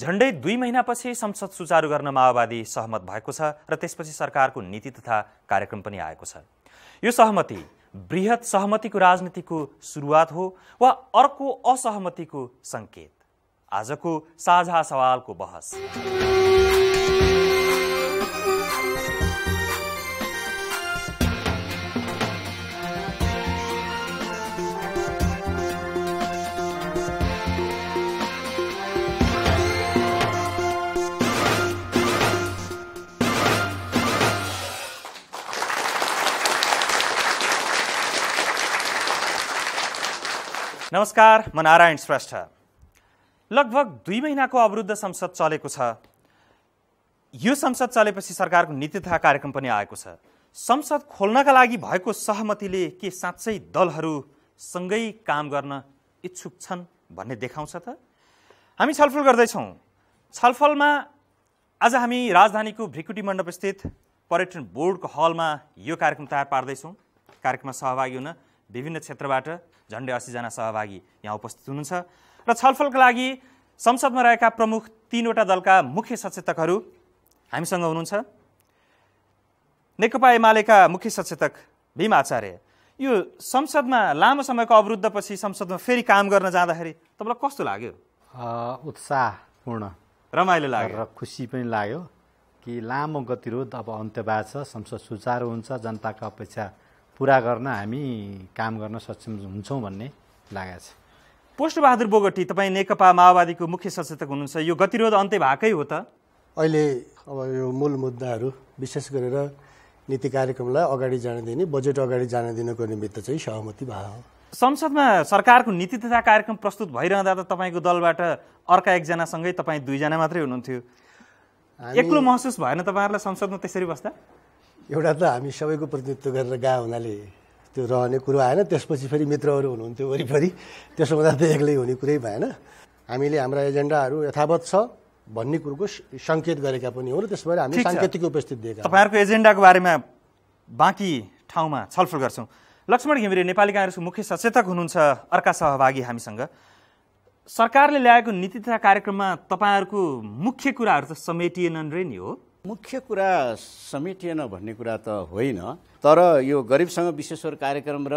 झण्डै दुई महिनापछि संसद सुचारू गर्न माओवादी सहमत भएको छ र त्यसपछि सरकारको नीति तथा कार्यक्रम पनि आएको छ यो सहमति वृहत सहमतिको राजनीतिको सुरुवात हो वा अर्को असहमतिको सङ्केत आजको साझा सवालको बहस नमस्कार म नारायण श्रेष्ठ लगभग दुई महिनाको अवरुद्ध संसद चलेको छ यो संसद चलेपछि सरकारको नीति तथा कार्यक्रम पनि आएको छ संसद खोल्नका लागि भएको सहमतिले के साँच्चै दलहरू सँगै काम गर्न इच्छुक छन् भन्ने देखाउँछ त हामी छलफल गर्दैछौँ छलफलमा आज हामी राजधानीको भ्रिकुटी मण्डपस्थित पर्यटन बोर्डको हलमा यो कार्यक्रम तयार पार्दैछौँ कार्यक्रममा सहभागी हुन विभिन्न क्षेत्रबाट झन्डै अस्सीजना सहभागी यहाँ उपस्थित हुनुहुन्छ र छलफलका लागि संसदमा रहेका प्रमुख तिनवटा दलका मुख्य सचेतकहरू हामीसँग हुनुहुन्छ नेकपा एमालेका मुख्य सचेतक भीम आचार्य यो संसदमा लामो समयको अवरुद्धपछि संसदमा फेरि काम गर्न जाँदाखेरि तपाईँलाई कस्तो लाग्यो उत्साहपूर्ण रमाइलो लाग्यो र खुसी पनि लाग्यो कि लामो गतिरोध अब भएको छ संसद सुचारू हुन्छ जनताको अपेक्षा पुरा गर्न हामी काम गर्न सक्षम हुन्छौँ भन्ने लागेको छ बहादुर बोगटी तपाईँ नेकपा माओवादीको मुख्य सचेतक हुनुहुन्छ यो गतिरोध अन्त्य भएकै हो त अहिले अब यो मूल मुद्दाहरू विशेष गरेर नीति कार्यक्रमलाई अगाडि जान दिने बजेट अगाडि जान दिनको निमित्त चाहिँ सहमति भयो संसदमा सरकारको नीति तथा कार्यक्रम प्रस्तुत भइरहँदा त तपाईँको दलबाट अर्का एकजनासँगै तपाईँ दुईजना मात्रै हुनुहुन्थ्यो एक्लो महसुस भएन तपाईँहरूलाई संसदमा त्यसरी बस्दा एउटा त हामी सबैको प्रतिनिधित्व गरेर गएको हुनाले त्यो रहने कुरो आएन त्यसपछि फेरि मित्रहरू हुनुहुन्थ्यो वरिपरि त्यसो हुँदा त एक्लै हुने कुरै भएन हामीले हाम्रा एजेन्डाहरू यथावत छ भन्ने कुरोको सङ्केत गरेका पनि हो र त्यसबाट भएर साङ्केतिक उपस्थिति दिएका तपाईँहरूको एजेन्डाको बारेमा बाँकी ठाउँमा छलफल गर्छौँ लक्ष्मण घिमिरे नेपाली काङ्ग्रेसको मुख्य सचेतक हुनुहुन्छ अर्का सहभागी हामीसँग सरकारले ल्याएको नीति तथा कार्यक्रममा तपाईँहरूको मुख्य कुराहरू त समेटिएनन् रे नि हो मुख्य कुरा समेटिएन भन्ने कुरा त होइन तर यो गरिबसँग विश्वेश्वर कार्यक्रम र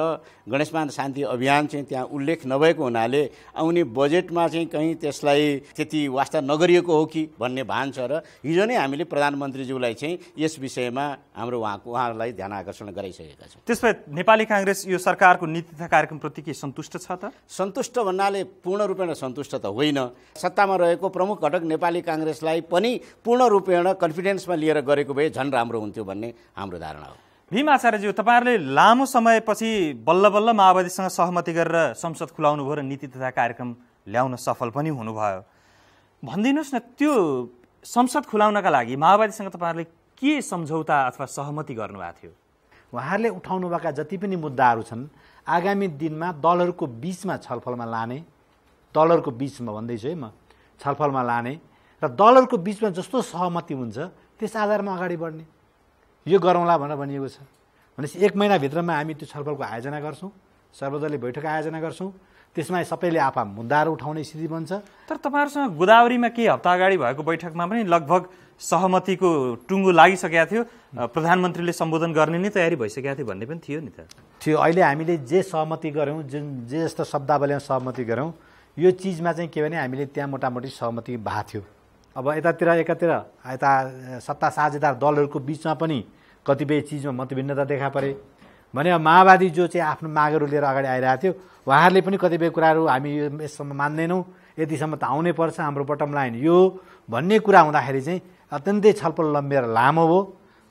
गणेशमान शान्ति अभियान चाहिँ त्यहाँ उल्लेख नभएको हुनाले आउने बजेटमा चाहिँ कहीँ त्यसलाई त्यति वास्ता नगरिएको हो कि भन्ने भान छ र हिजो नै हामीले प्रधानमन्त्रीज्यूलाई चाहिँ यस विषयमा हाम्रो उहाँको उहाँलाई ध्यान आकर्षण गराइसकेका छौँ भए नेपाली काङ्ग्रेस यो सरकारको नीति तथा कार्यक्रमप्रति के सन्तुष्ट छ त सन्तुष्ट भन्नाले पूर्ण रूपेण सन्तुष्ट त होइन सत्तामा रहेको प्रमुख घटक नेपाली काङ्ग्रेसलाई पनि पूर्ण रूपेण कन्फिडेन्समा लिएर गरेको भए झन् राम्रो हुन्थ्यो भन्ने हाम्रो धारणा हो भीम आचार्यज्यू तपाईँहरूले लामो समयपछि बल्ल बल्ल माओवादीसँग सहमति गरेर संसद खुलाउनु भयो र नीति तथा कार्यक्रम ल्याउन सफल पनि हुनुभयो भनिदिनुहोस् न त्यो संसद खुलाउनका लागि माओवादीसँग तपाईँहरूले के सम्झौता अथवा सहमति गर्नुभएको थियो उहाँहरूले उठाउनुभएका जति पनि मुद्दाहरू छन् आगामी दिनमा दलहरूको बिचमा छलफलमा लाने दलहरूको बिचमा भन्दैछु है म छलफलमा लाने र दलहरूको बिचमा जस्तो सहमति हुन्छ त्यस आधारमा अगाडि बढ्ने यो गरौँला भनेर भनिएको छ भनेपछि एक महिनाभित्रमा हामी त्यो छलफलको आयोजना गर्छौँ सर्वदलीय बैठक आयोजना गर्छौँ त्यसमा सबैले आफा मुद्दाहरू उठाउने स्थिति बन्छ तर तपाईँहरूसँग गोदावरीमा केही हप्ता अगाडि भएको बैठकमा पनि लगभग सहमतिको टुङ्गो लागिसकेका थियो प्रधानमन्त्रीले सम्बोधन गर्ने नै तयारी भइसकेका थियो भन्ने पनि थियो नि त थियो अहिले हामीले जे सहमति गऱ्यौँ जुन जे जस्तो शब्दावलीमा सहमति गऱ्यौँ यो चिजमा चाहिँ के भने हामीले त्यहाँ मोटामोटी सहमति भएको थियो अब यतातिर एकातिर यता सत्ता साझेदार दलहरूको बिचमा पनि कतिपय चिजमा मतभिन्नता देखा परे भने अब माओवादी जो चाहिँ आफ्नो मागहरू लिएर अगाडि आइरहेको थियो उहाँहरूले पनि कतिपय कुराहरू हामी यससम्म मान्दैनौँ यतिसम्म त आउनै पर्छ हाम्रो बटम लाइन यो भन्ने कुरा हुँदाखेरि चाहिँ अत्यन्तै छलफल लम्बिएर लामो हो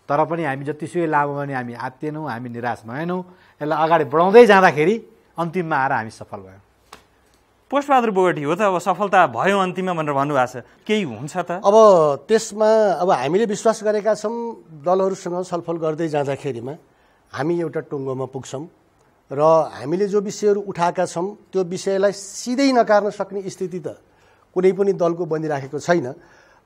तर पनि हामी जतिसुकै लामो भने हामी आत्तेनौँ हामी निराश भएनौँ यसलाई अगाडि बढाउँदै जाँदाखेरि अन्तिममा आएर हामी सफल भयौँ पोस्टबहादुर बोगटी हो त अब सफलता भयो अन्तिममा भनेर भन्नुभएको छ केही हुन्छ त अब त्यसमा अब हामीले विश्वास गरेका छौँ दलहरूसँग छलफल गर्दै जाँदाखेरिमा हामी एउटा टुङ्गोमा पुग्छौँ र हामीले जो विषयहरू उठाएका छौँ त्यो विषयलाई सिधै नकार्न सक्ने स्थिति त कुनै पनि दलको बनिराखेको छैन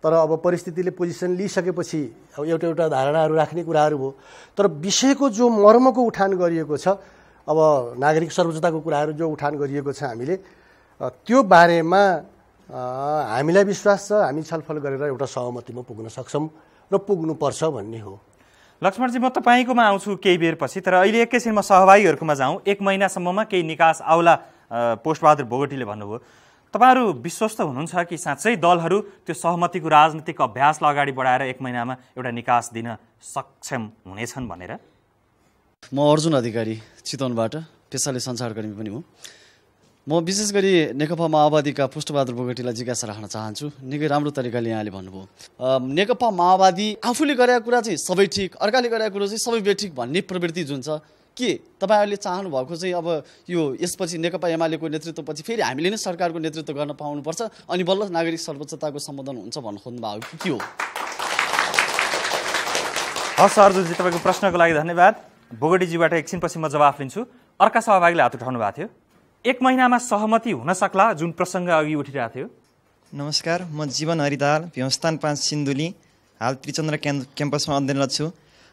तर अब परिस्थितिले पोजिसन लिइसकेपछि अब एउटा एउटा धारणाहरू राख्ने कुराहरू हो तर विषयको जो मर्मको उठान गरिएको छ अब नागरिक सर्वोच्चताको कुराहरू जो उठान गरिएको छ हामीले त्यो बारेमा हामीलाई विश्वास छ हामी छलफल गरेर एउटा सहमतिमा पुग्न सक्छौँ र पुग्नुपर्छ भन्ने हो लक्ष्मणजी म तपाईँकोमा आउँछु केही बेरपछि तर अहिले एकैछिन म सहभागीहरूकोमा जाउँ एक महिनासम्ममा केही निकास आउला पोस्टबहादुर भोगटीले भन्नुभयो तपाईँहरू विश्वस्त हुनुहुन्छ कि साँच्चै दलहरू त्यो सहमतिको राजनीतिक अभ्यासलाई अगाडि बढाएर एक महिनामा एउटा निकास दिन सक्षम हुनेछन् भनेर म अर्जुन अधिकारी चितवनबाट पेसाले संसारकर्मी पनि हुँ म विशेष गरी नेकपा माओवादीका पुष्पबहादुर बोगटीलाई जिज्ञासा राख्न चाहन्छु निकै राम्रो तरिकाले यहाँले भन्नुभयो नेकपा माओवादी आफूले गरेको कुरा चाहिँ सबै ठिक अर्काले गरेको कुरो चाहिँ सबै बेठिक भन्ने प्रवृत्ति जुन छ के तपाईँहरूले चाहनु भएको चाहिँ अब यो यसपछि नेकपा एमालेको नेतृत्वपछि फेरि हामीले नै सरकारको नेतृत्व गर्न पाउनुपर्छ अनि बल्ल नागरिक सर्वोच्चताको सम्बोधन हुन्छ भन्नु खोज्नु भएको कि के हो हस् अर्जुनजी तपाईँको प्रश्नको लागि धन्यवाद बोगडीजीबाट एकछिनपछि म जवाफ लिन्छु अर्का सहभागीले हात उठाउनु भएको थियो एक महिनामा सहमति हुन सक्ला जुन प्रसङ्ग अघि उठिरहेको थियो नमस्कार म जीवन हरिदाल भ्यवस्थान पाँच सिन्धुली हाल त्रिचन्द्र क्याम्पसमा अध्ययनरत छु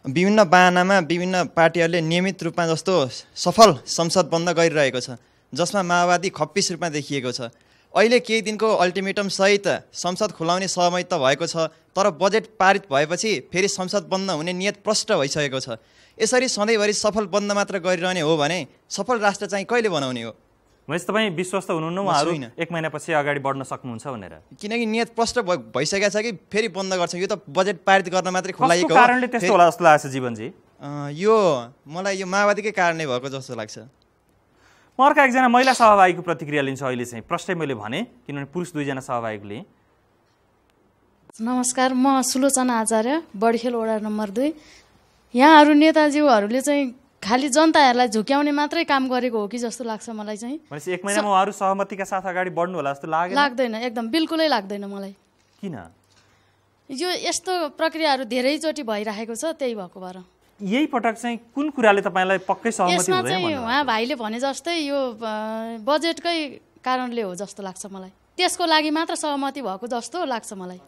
विभिन्न बाहनामा विभिन्न पार्टीहरूले नियमित रूपमा जस्तो सफल संसद बन्द गरिरहेको छ जसमा माओवादी खप्पिस रूपमा देखिएको छ अहिले केही दिनको अल्टिमेटमसहित संसद खुलाउने सहमति त भएको छ तर बजेट पारित भएपछि फेरि संसद बन्द हुने नियत प्रष्ट भइसकेको छ यसरी सधैँभरि सफल बन्द मात्र गरिरहने हो भने सफल राष्ट्र चाहिँ कहिले बनाउने हो भनेपछि तपाईँ विश्वस्त हुनुहुन्न उहाँहरू एक महिनापछि अगाडि बढ्न सक्नुहुन्छ भनेर किनकि नियत प्रष्ट भइसकेको छ कि फेरि बन्द गर्छ यो त बजेट पारित गर्न मात्रै खुलाएको कारणले त्यस्तो होला जस्तो लाग्छ जीवनजी यो मलाई यो माओवादीकै कारणले भएको जस्तो लाग्छ म अर्का एकजना महिला सहभागीको प्रतिक्रिया लिन्छु अहिले चाहिँ प्रष्टै मैले भने किनभने पुरुष दुईजना सहभागीले नमस्कार म सुलोचना आचार्य बडखेल वडा नम्बर दुई यहाँहरू नेताज्यूहरूले चाहिँ खालि जनताहरूलाई झुक्याउने मात्रै काम गरेको हो कि जस्तो लाग्छ मलाई चाहिँ एक महिनामा उहाँहरू सहमतिका साथ अगाडि बढ्नु होला जस्तो लाग्दैन लाग्दैन एकदम बिल्कुलै लाग्दैन मलाई किन यो यस्तो प्रक्रियाहरू धेरैचोटि भइराखेको छ त्यही भएको भएर यही पटक चाहिँ कुन कुराले तपाईँलाई पक्कै सहमति चाहिँ उहाँ भाइले भने जस्तै यो बजेटकै कारणले हो जस्तो लाग्छ मलाई त्यसको लागि मात्र सहमति भएको जस्तो लाग्छ मलाई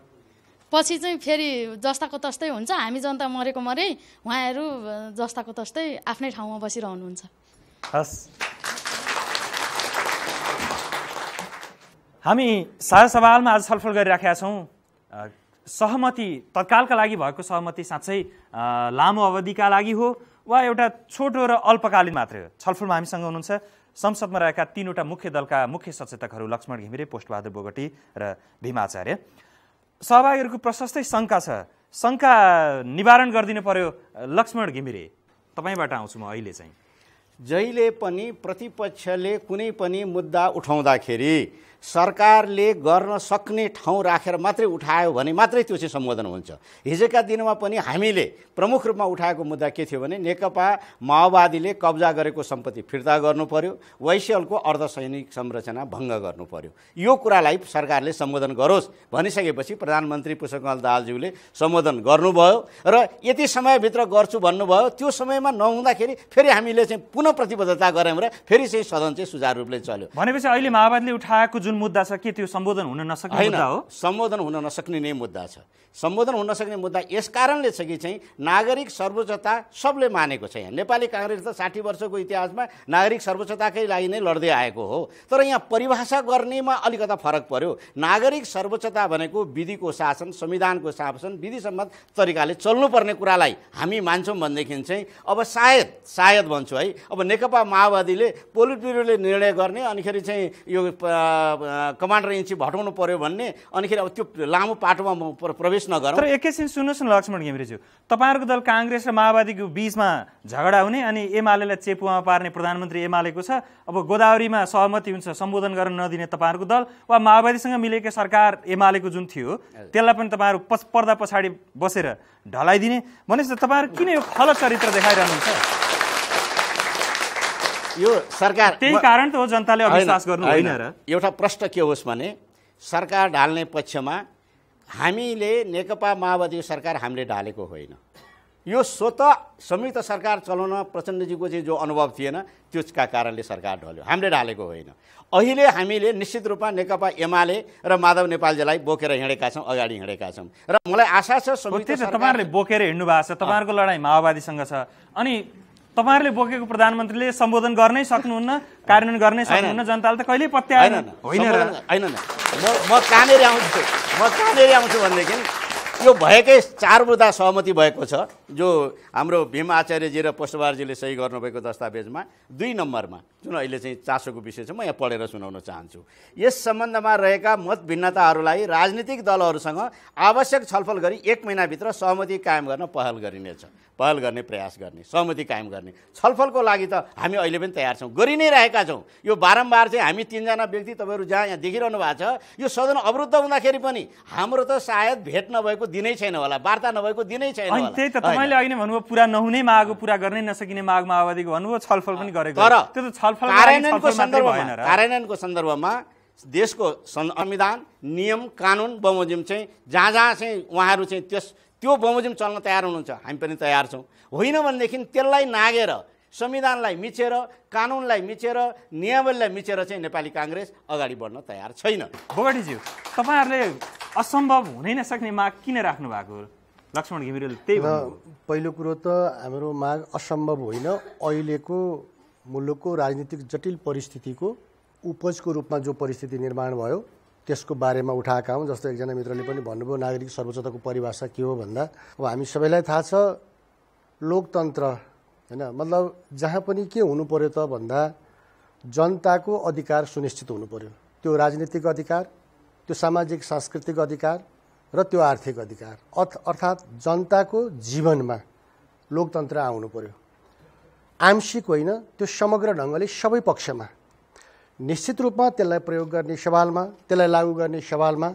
पछि चाहिँ फेरि जस्ताको तस्तै हुन्छ हामी जनता मरेको मरे उहाँहरू जस्ताको तस्तै आफ्नै ठाउँमा बसिरहनुहुन्छ हस् हामी साझा सवालमा आज छलफल गरिराखेका छौँ सहमति तत्कालका लागि भएको सहमति साँच्चै लामो अवधिका लागि हो वा एउटा छोटो र अल्पकालीन मात्रै हो छलफलमा हामीसँग हुनुहुन्छ संसदमा रहेका तिनवटा मुख्य दलका मुख्य सचेतकहरू लक्ष्मण घिमिरे पोष्टबहादुर बोगटी र भीमाचार्य सहभागीहरूको प्रशस्तै शङ्का छ शङ्का निवारण गरिदिनु पर्यो लक्ष्मण घिमिरे तपाईँबाट आउँछु म अहिले चाहिँ जहिले पनि प्रतिपक्षले कुनै पनि मुद्दा उठाउँदाखेरि सरकारले गर्न सक्ने ठाउँ राखेर मात्रै उठायो भने मात्रै त्यो चाहिँ सम्बोधन हुन्छ हिजोका दिनमा पनि हामीले प्रमुख रूपमा उठाएको मुद्दा के थियो भने नेकपा माओवादीले कब्जा गरेको सम्पत्ति फिर्ता गर्नु पर्यो वैश्यलको अर्धसैनिक संरचना भङ्ग गर्नु पर्यो यो कुरालाई सरकारले सम्बोधन गरोस् भनिसकेपछि प्रधानमन्त्री पुष्पकमल दाहालज्यूले सम्बोधन गर्नुभयो र यति समयभित्र गर्छु भन्नुभयो त्यो समयमा नहुँदाखेरि फेरि हामीले चाहिँ पुनः प्रतिबद्धता गऱ्यौँ र फेरि चाहिँ सदन चाहिँ सुचारू रूपले चल्यो भनेपछि अहिले माओवादीले उठाएको जुन जुन मुद्दा छ के त्यो सम्बोधन हुन नसक्ने मुद्दा हो सम्बोधन हुन नसक्ने नै मुद्दा छ सम्बोधन हुन नसक्ने मुद्दा यस कारणले छ कि चाहिँ नागरिक सर्वोच्चता सबले मानेको छ यहाँ नेपाली काङ्ग्रेस त साठी वर्षको इतिहासमा नागरिक सर्वोच्चताकै लागि नै लड्दै आएको हो तर यहाँ परिभाषा गर्नेमा अलिकता फरक पर्यो नागरिक सर्वोच्चता भनेको विधिको शासन संविधानको शासन विधि सम्मत तरिकाले चल्नुपर्ने कुरालाई हामी मान्छौँ भनेदेखि चाहिँ अब सायद सायद भन्छु है अब नेकपा माओवादीले पोलिट ब्युरोले निर्णय गर्ने अनिखेरि चाहिँ यो कमान्डर इन चिफ हटाउनु पर्यो भन्ने अनिखेरि अब त्यो लामो पाटोमा प्रवेश नगर तर एकैछिन सुन्नुहोस् न लक्ष्मण घिमरेज्यू तपाईँहरूको दल काङ्ग्रेस र माओवादीको बिचमा झगडा हुने अनि एमालेलाई चेपुवामा पार्ने प्रधानमन्त्री एमालेको छ अब गोदावरीमा सहमति हुन्छ सम्बोधन गर्न नदिने तपाईँहरूको दल वा माओवादीसँग मिलेको सरकार एमालेको जुन थियो त्यसलाई पनि तपाईँहरू पर्दा पछाडि बसेर ढलाइदिने भनेपछि तपाईँहरू किन यो फल चरित्र देखाइरहनुहुन्छ यो सरकार त्यही कारण त हो जनताले अविश्वास गर्नु होइन र एउटा प्रश्न के होस् भने सरकार ढाल्ने पक्षमा हामीले नेकपा माओवादी सरकार हामीले ढालेको होइन यो स्वत संयुक्त सरकार चलाउन प्रचण्डजीको चाहिँ जो अनुभव थिएन त्यसका कारणले सरकार ढल्यो हामीले ढालेको होइन अहिले हामीले निश्चित रूपमा नेकपा एमाले र माधव नेपालजीलाई बोकेर हिँडेका छौँ अगाडि हिँडेका छौँ र मलाई आशा छ तपाईँहरूले बोकेर हिँड्नु भएको छ तपाईँहरूको लडाइँ माओवादीसँग छ अनि तपाईँहरूले बोकेको प्रधानमन्त्रीले सम्बोधन गर्नै सक्नुहुन्न कार्यान्वयन गर्नै सक्नुहुन्न जनताले त कहिल्यै पत्याएन होइन म कहाँनिर आउँछु म कहाँनिर आउँछु भनेदेखि यो भएकै चार मुद्दा सहमति भएको छ जो हाम्रो भीम आचार्यजी र पोस्टबारजीले सही गर्नुभएको दस्तावेजमा दुई नम्बरमा जुन अहिले चाहिँ चासोको विषय छ म यहाँ पढेर सुनाउन चाहन्छु यस सम्बन्धमा रहेका मत भिन्नताहरूलाई राजनीतिक दलहरूसँग आवश्यक छलफल गरी एक महिनाभित्र सहमति कायम गर्न पहल गरिनेछ पहल गर्ने प्रयास गर्ने सहमति कायम गर्ने छलफलको लागि त हामी अहिले पनि तयार छौँ गरि नै रहेका छौँ यो बारम्बार चाहिँ हामी तिनजना व्यक्ति तपाईँहरू जहाँ यहाँ देखिरहनु भएको छ यो सदन अवरुद्ध हुँदाखेरि पनि हाम्रो त सायद भेट नभएको नभएको दिनै छैन होला वार्ता नभएको दिनै छैन होला त्यही त तपाईँले अहिले भन्नुभयो पुरा नहुने माग पुरा गर्नै नसकिने माग माओवादीको भन्नुभयो छलफल पनि गरेको तर त्यो त छलफल कार्यान्वयनको सन्दर्भमा कार्यान्वयनको सन्दर्भमा देशको संविधान नियम कानुन बमोजिम चाहिँ जहाँ जहाँ चाहिँ उहाँहरू चाहिँ त्यस त्यो बमोजिम चल्न तयार हुनुहुन्छ हामी पनि तयार छौँ होइन भनेदेखि त्यसलाई नागेर संविधानलाई मिचेर कानुनलाई मिचेर नियमलाई मिचेर चाहिँ नेपाली काङ्ग्रेस अगाडि बढ्न तयार छैन बोगटीज्यू तपाईँहरूले असम्भव हुनै नसक्ने माग किन राख्नु भएको लक्ष्मण घिमिरेले त्यही पहिलो कुरो त हाम्रो माग असम्भव होइन अहिलेको मुलुकको राजनीतिक जटिल परिस्थितिको उपजको रूपमा जो परिस्थिति निर्माण भयो त्यसको बारेमा उठाएका हौँ जस्तो एकजना मित्रले पनि भन्नुभयो नागरिक सर्वोच्चताको परिभाषा के हो भन्दा अब हामी सबैलाई थाहा छ लोकतन्त्र होइन मतलब जहाँ पनि के हुनु पर्यो त भन्दा जनताको अधिकार सुनिश्चित हुनु पर्यो त्यो राजनीतिक अधिकार त्यो सामाजिक सांस्कृतिक अधिकार र त्यो आर्थिक अधिकार अर्थ अर्थात् जनताको जीवनमा लोकतन्त्र आउनु पर्यो आंशिक होइन त्यो समग्र ढङ्गले सबै पक्षमा निश्चित रूपमा त्यसलाई प्रयोग गर्ने सवालमा त्यसलाई लागू गर्ने सवालमा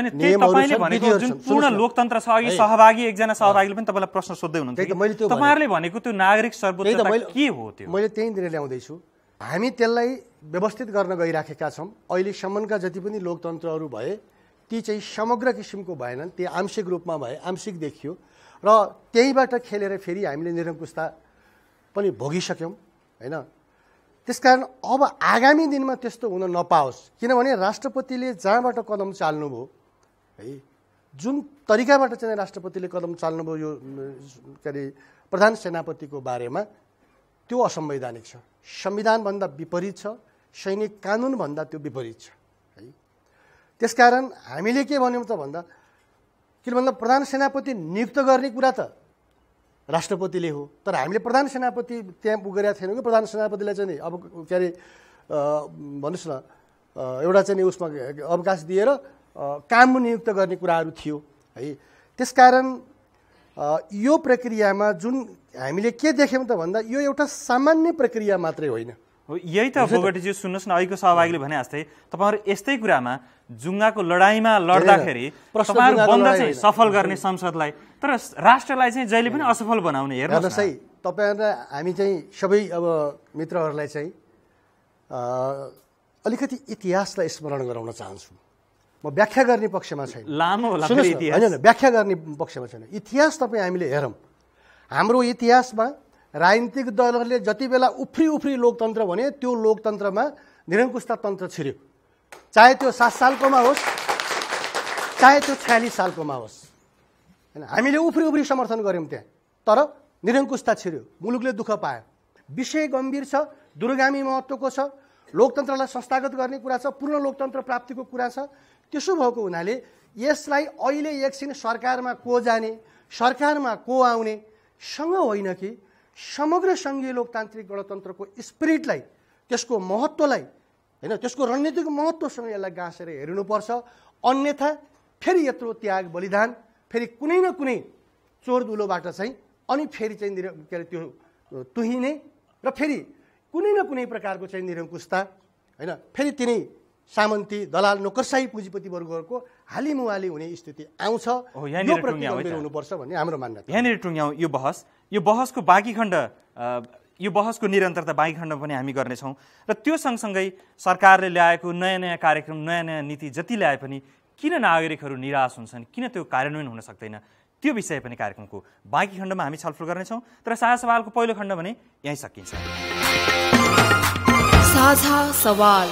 अनि त्यही तपाईँले भनेको जुन पूर्ण लोकतन्त्र छ अघि सहभागी एकजना सहभागीले पनि तपाईँलाई प्रश्न सोध्दै हुनुहुन्छ तपाईँहरूले भनेको त्यो नागरिक सर्वोच्चता के हो त्यो मैले त्यहीँनिर ल्याउँदैछु हामी त्यसलाई व्यवस्थित गर्न गइराखेका छौँ अहिलेसम्मका जति पनि लोकतन्त्रहरू भए ती चाहिँ समग्र किसिमको भएनन् ती आंशिक रूपमा भए आंशिक देखियो र त्यहीबाट खेलेर फेरि हामीले निरङ्कुशता पनि भोगिसक्यौँ होइन त्यसकारण अब आगामी दिनमा त्यस्तो हुन नपाओस् किनभने राष्ट्रपतिले जहाँबाट कदम चाल्नुभयो है जुन तरिकाबाट चाहिँ राष्ट्रपतिले कदम चाल्नुभयो यो के अरे प्रधान सेनापतिको बारेमा त्यो असंवैधानिक छ संविधानभन्दा विपरीत छ सैनिक कानुनभन्दा त्यो विपरीत छ है त्यसकारण हामीले के भन्यौँ त भन्दा किन भन्दा प्रधान सेनापति नियुक्त गर्ने कुरा त राष्ट्रपतिले हो तर हामीले प्रधान सेनापति त्यहाँ गरेका थिएनौँ कि प्रधान सेनापतिलाई चाहिँ अब के अरे भन्नुहोस् न एउटा चाहिँ उसमा अवकाश दिएर काम नियुक्त गर्ने कुराहरू थियो है त्यसकारण यो प्रक्रियामा जुन हामीले के देख्यौँ त भन्दा यो एउटा सामान्य प्रक्रिया मात्रै होइन यही त बोगटीजी सुन्नुहोस् न अहिलेको सहभागीले भने जस्तै तपाईँहरू यस्तै कुरामा जुङ्गाको लडाइँमा लड्दाखेरि चाहिँ सफल गर्ने संसदलाई तर राष्ट्रलाई चाहिँ जहिले पनि असफल बनाउने हेर्नुहोस् है तपाईँहरूलाई हामी चाहिँ सबै अब मित्रहरूलाई चाहिँ अलिकति इतिहासलाई स्मरण गराउन चाहन्छौँ म व्याख्या गर्ने पक्षमा छैन लामो होइन व्याख्या गर्ने पक्षमा छैन इतिहास तपाईँ हामीले हेरौँ हाम्रो इतिहासमा राजनीतिक दलहरूले जति बेला उफ्री उफ्री लोकतन्त्र भने त्यो लोकतन्त्रमा निरङ्कुशता तन्त्र छिर्यो चाहे त्यो सात सालकोमा होस् चाहे त्यो छयालिस सालकोमा होस् होइन हामीले उफ्री उफ्री समर्थन गऱ्यौँ त्यहाँ तर निरङ्कुशता छिर्यो मुलुकले दुःख पायो विषय गम्भीर छ दुर्गामी महत्त्वको छ लोकतन्त्रलाई संस्थागत गर्ने कुरा छ पूर्ण लोकतन्त्र प्राप्तिको कुरा छ त्यसो भएको हुनाले यसलाई अहिले एकछिन सरकारमा को जाने सरकारमा को आउने सँग होइन कि समग्र सङ्घीय लोकतान्त्रिक गणतन्त्रको स्पिरिटलाई त्यसको महत्त्वलाई होइन त्यसको रणनीतिक महत्त्वसँग यसलाई गाँसेर हेर्नुपर्छ अन्यथा फेरि यत्रो त्याग बलिदान फेरि कुनै न कुनै चोर दुलोबाट चाहिँ अनि फेरि चाहिँ निर के अरे त्यो तुहिने र फेरि कुनै न कुनै प्रकारको चाहिँ निरङ्कुशता होइन फेरि तिनै सामन्ती दलाल नोकरसाही पुँजीपतिवर्गहरूको हालिमुहाली हुने स्थिति आउँछ हुनुपर्छ भन्ने हाम्रो मान्यता यहाँनिर टुङ्ग्याउँ यो बहस यो बहसको बाँकी खण्ड यो बहसको निरन्तरता बाँकी खण्ड पनि हामी गर्नेछौँ र त्यो सँगसँगै सरकारले ल्याएको नयाँ नयाँ कार्यक्रम नयाँ नयाँ नीति जति ल्याए पनि किन नागरिकहरू निराश हुन्छन् किन त्यो कार्यान्वयन हुन सक्दैन त्यो विषय पनि कार्यक्रमको बाँकी खण्डमा हामी छलफल गर्नेछौँ तर साझा सवालको पहिलो खण्ड भने यहीँ सकिन्छ साझा सवाल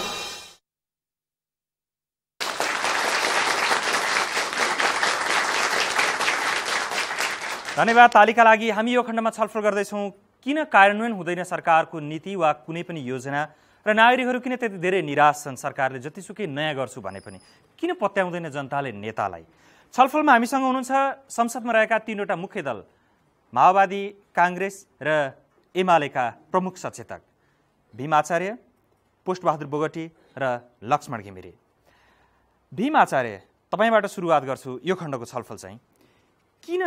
धन्यवाद तालिका लागि हामी यो खण्डमा छलफल गर्दैछौँ किन कार्यान्वयन हुँदैन सरकारको नीति वा कुनै पनि योजना र नागरिकहरू किन त्यति धेरै निराश छन् सरकारले जतिसुकै नयाँ गर्छु भने पनि किन पत्याउँदैन जनताले नेतालाई छलफलमा हामीसँग हुनुहुन्छ संसदमा रहेका तिनवटा मुख्य दल माओवादी काङ्ग्रेस र एमालेका प्रमुख सचेतक भीम आचार्य पुष्पबहादुर बोगटी र लक्ष्मण घिमिरे भीम आचार्य तपाईँबाट सुरुवात गर्छु यो खण्डको छलफल चाहिँ किन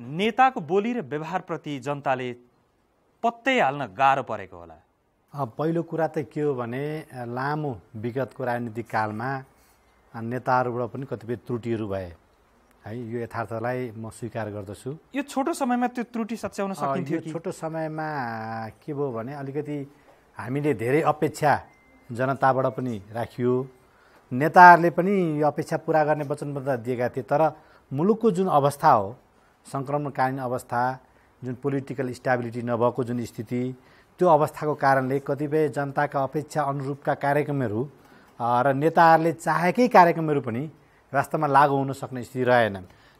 नेताको बोली र व्यवहारप्रति जनताले पत्तै हाल्न गाह्रो परेको होला पहिलो कुरा त के हो भने लामो विगतको राजनीतिक कालमा नेताहरूबाट पनि कतिपय त्रुटिहरू भए है यो यथार्थलाई म स्वीकार गर्दछु यो छोटो समयमा त्यो त्रुटि सच्याउन सकिन्थ्यो छोटो समयमा के भयो भने अलिकति हामीले धेरै अपेक्षा जनताबाट पनि राखियो नेताहरूले पनि यो अपेक्षा पुरा गर्ने वचनबद्धता दिएका थिए तर मुलुकको जुन अवस्था हो सङ्क्रमणकालीन अवस्था जुन पोलिटिकल स्ट्याबिलिटी नभएको जुन स्थिति त्यो अवस्थाको कारणले कतिपय जनताका अपेक्षा अनुरूपका कार्यक्रमहरू र नेताहरूले चाहेकै कार्यक्रमहरू पनि वास्तवमा लागु हुन सक्ने स्थिति रहेन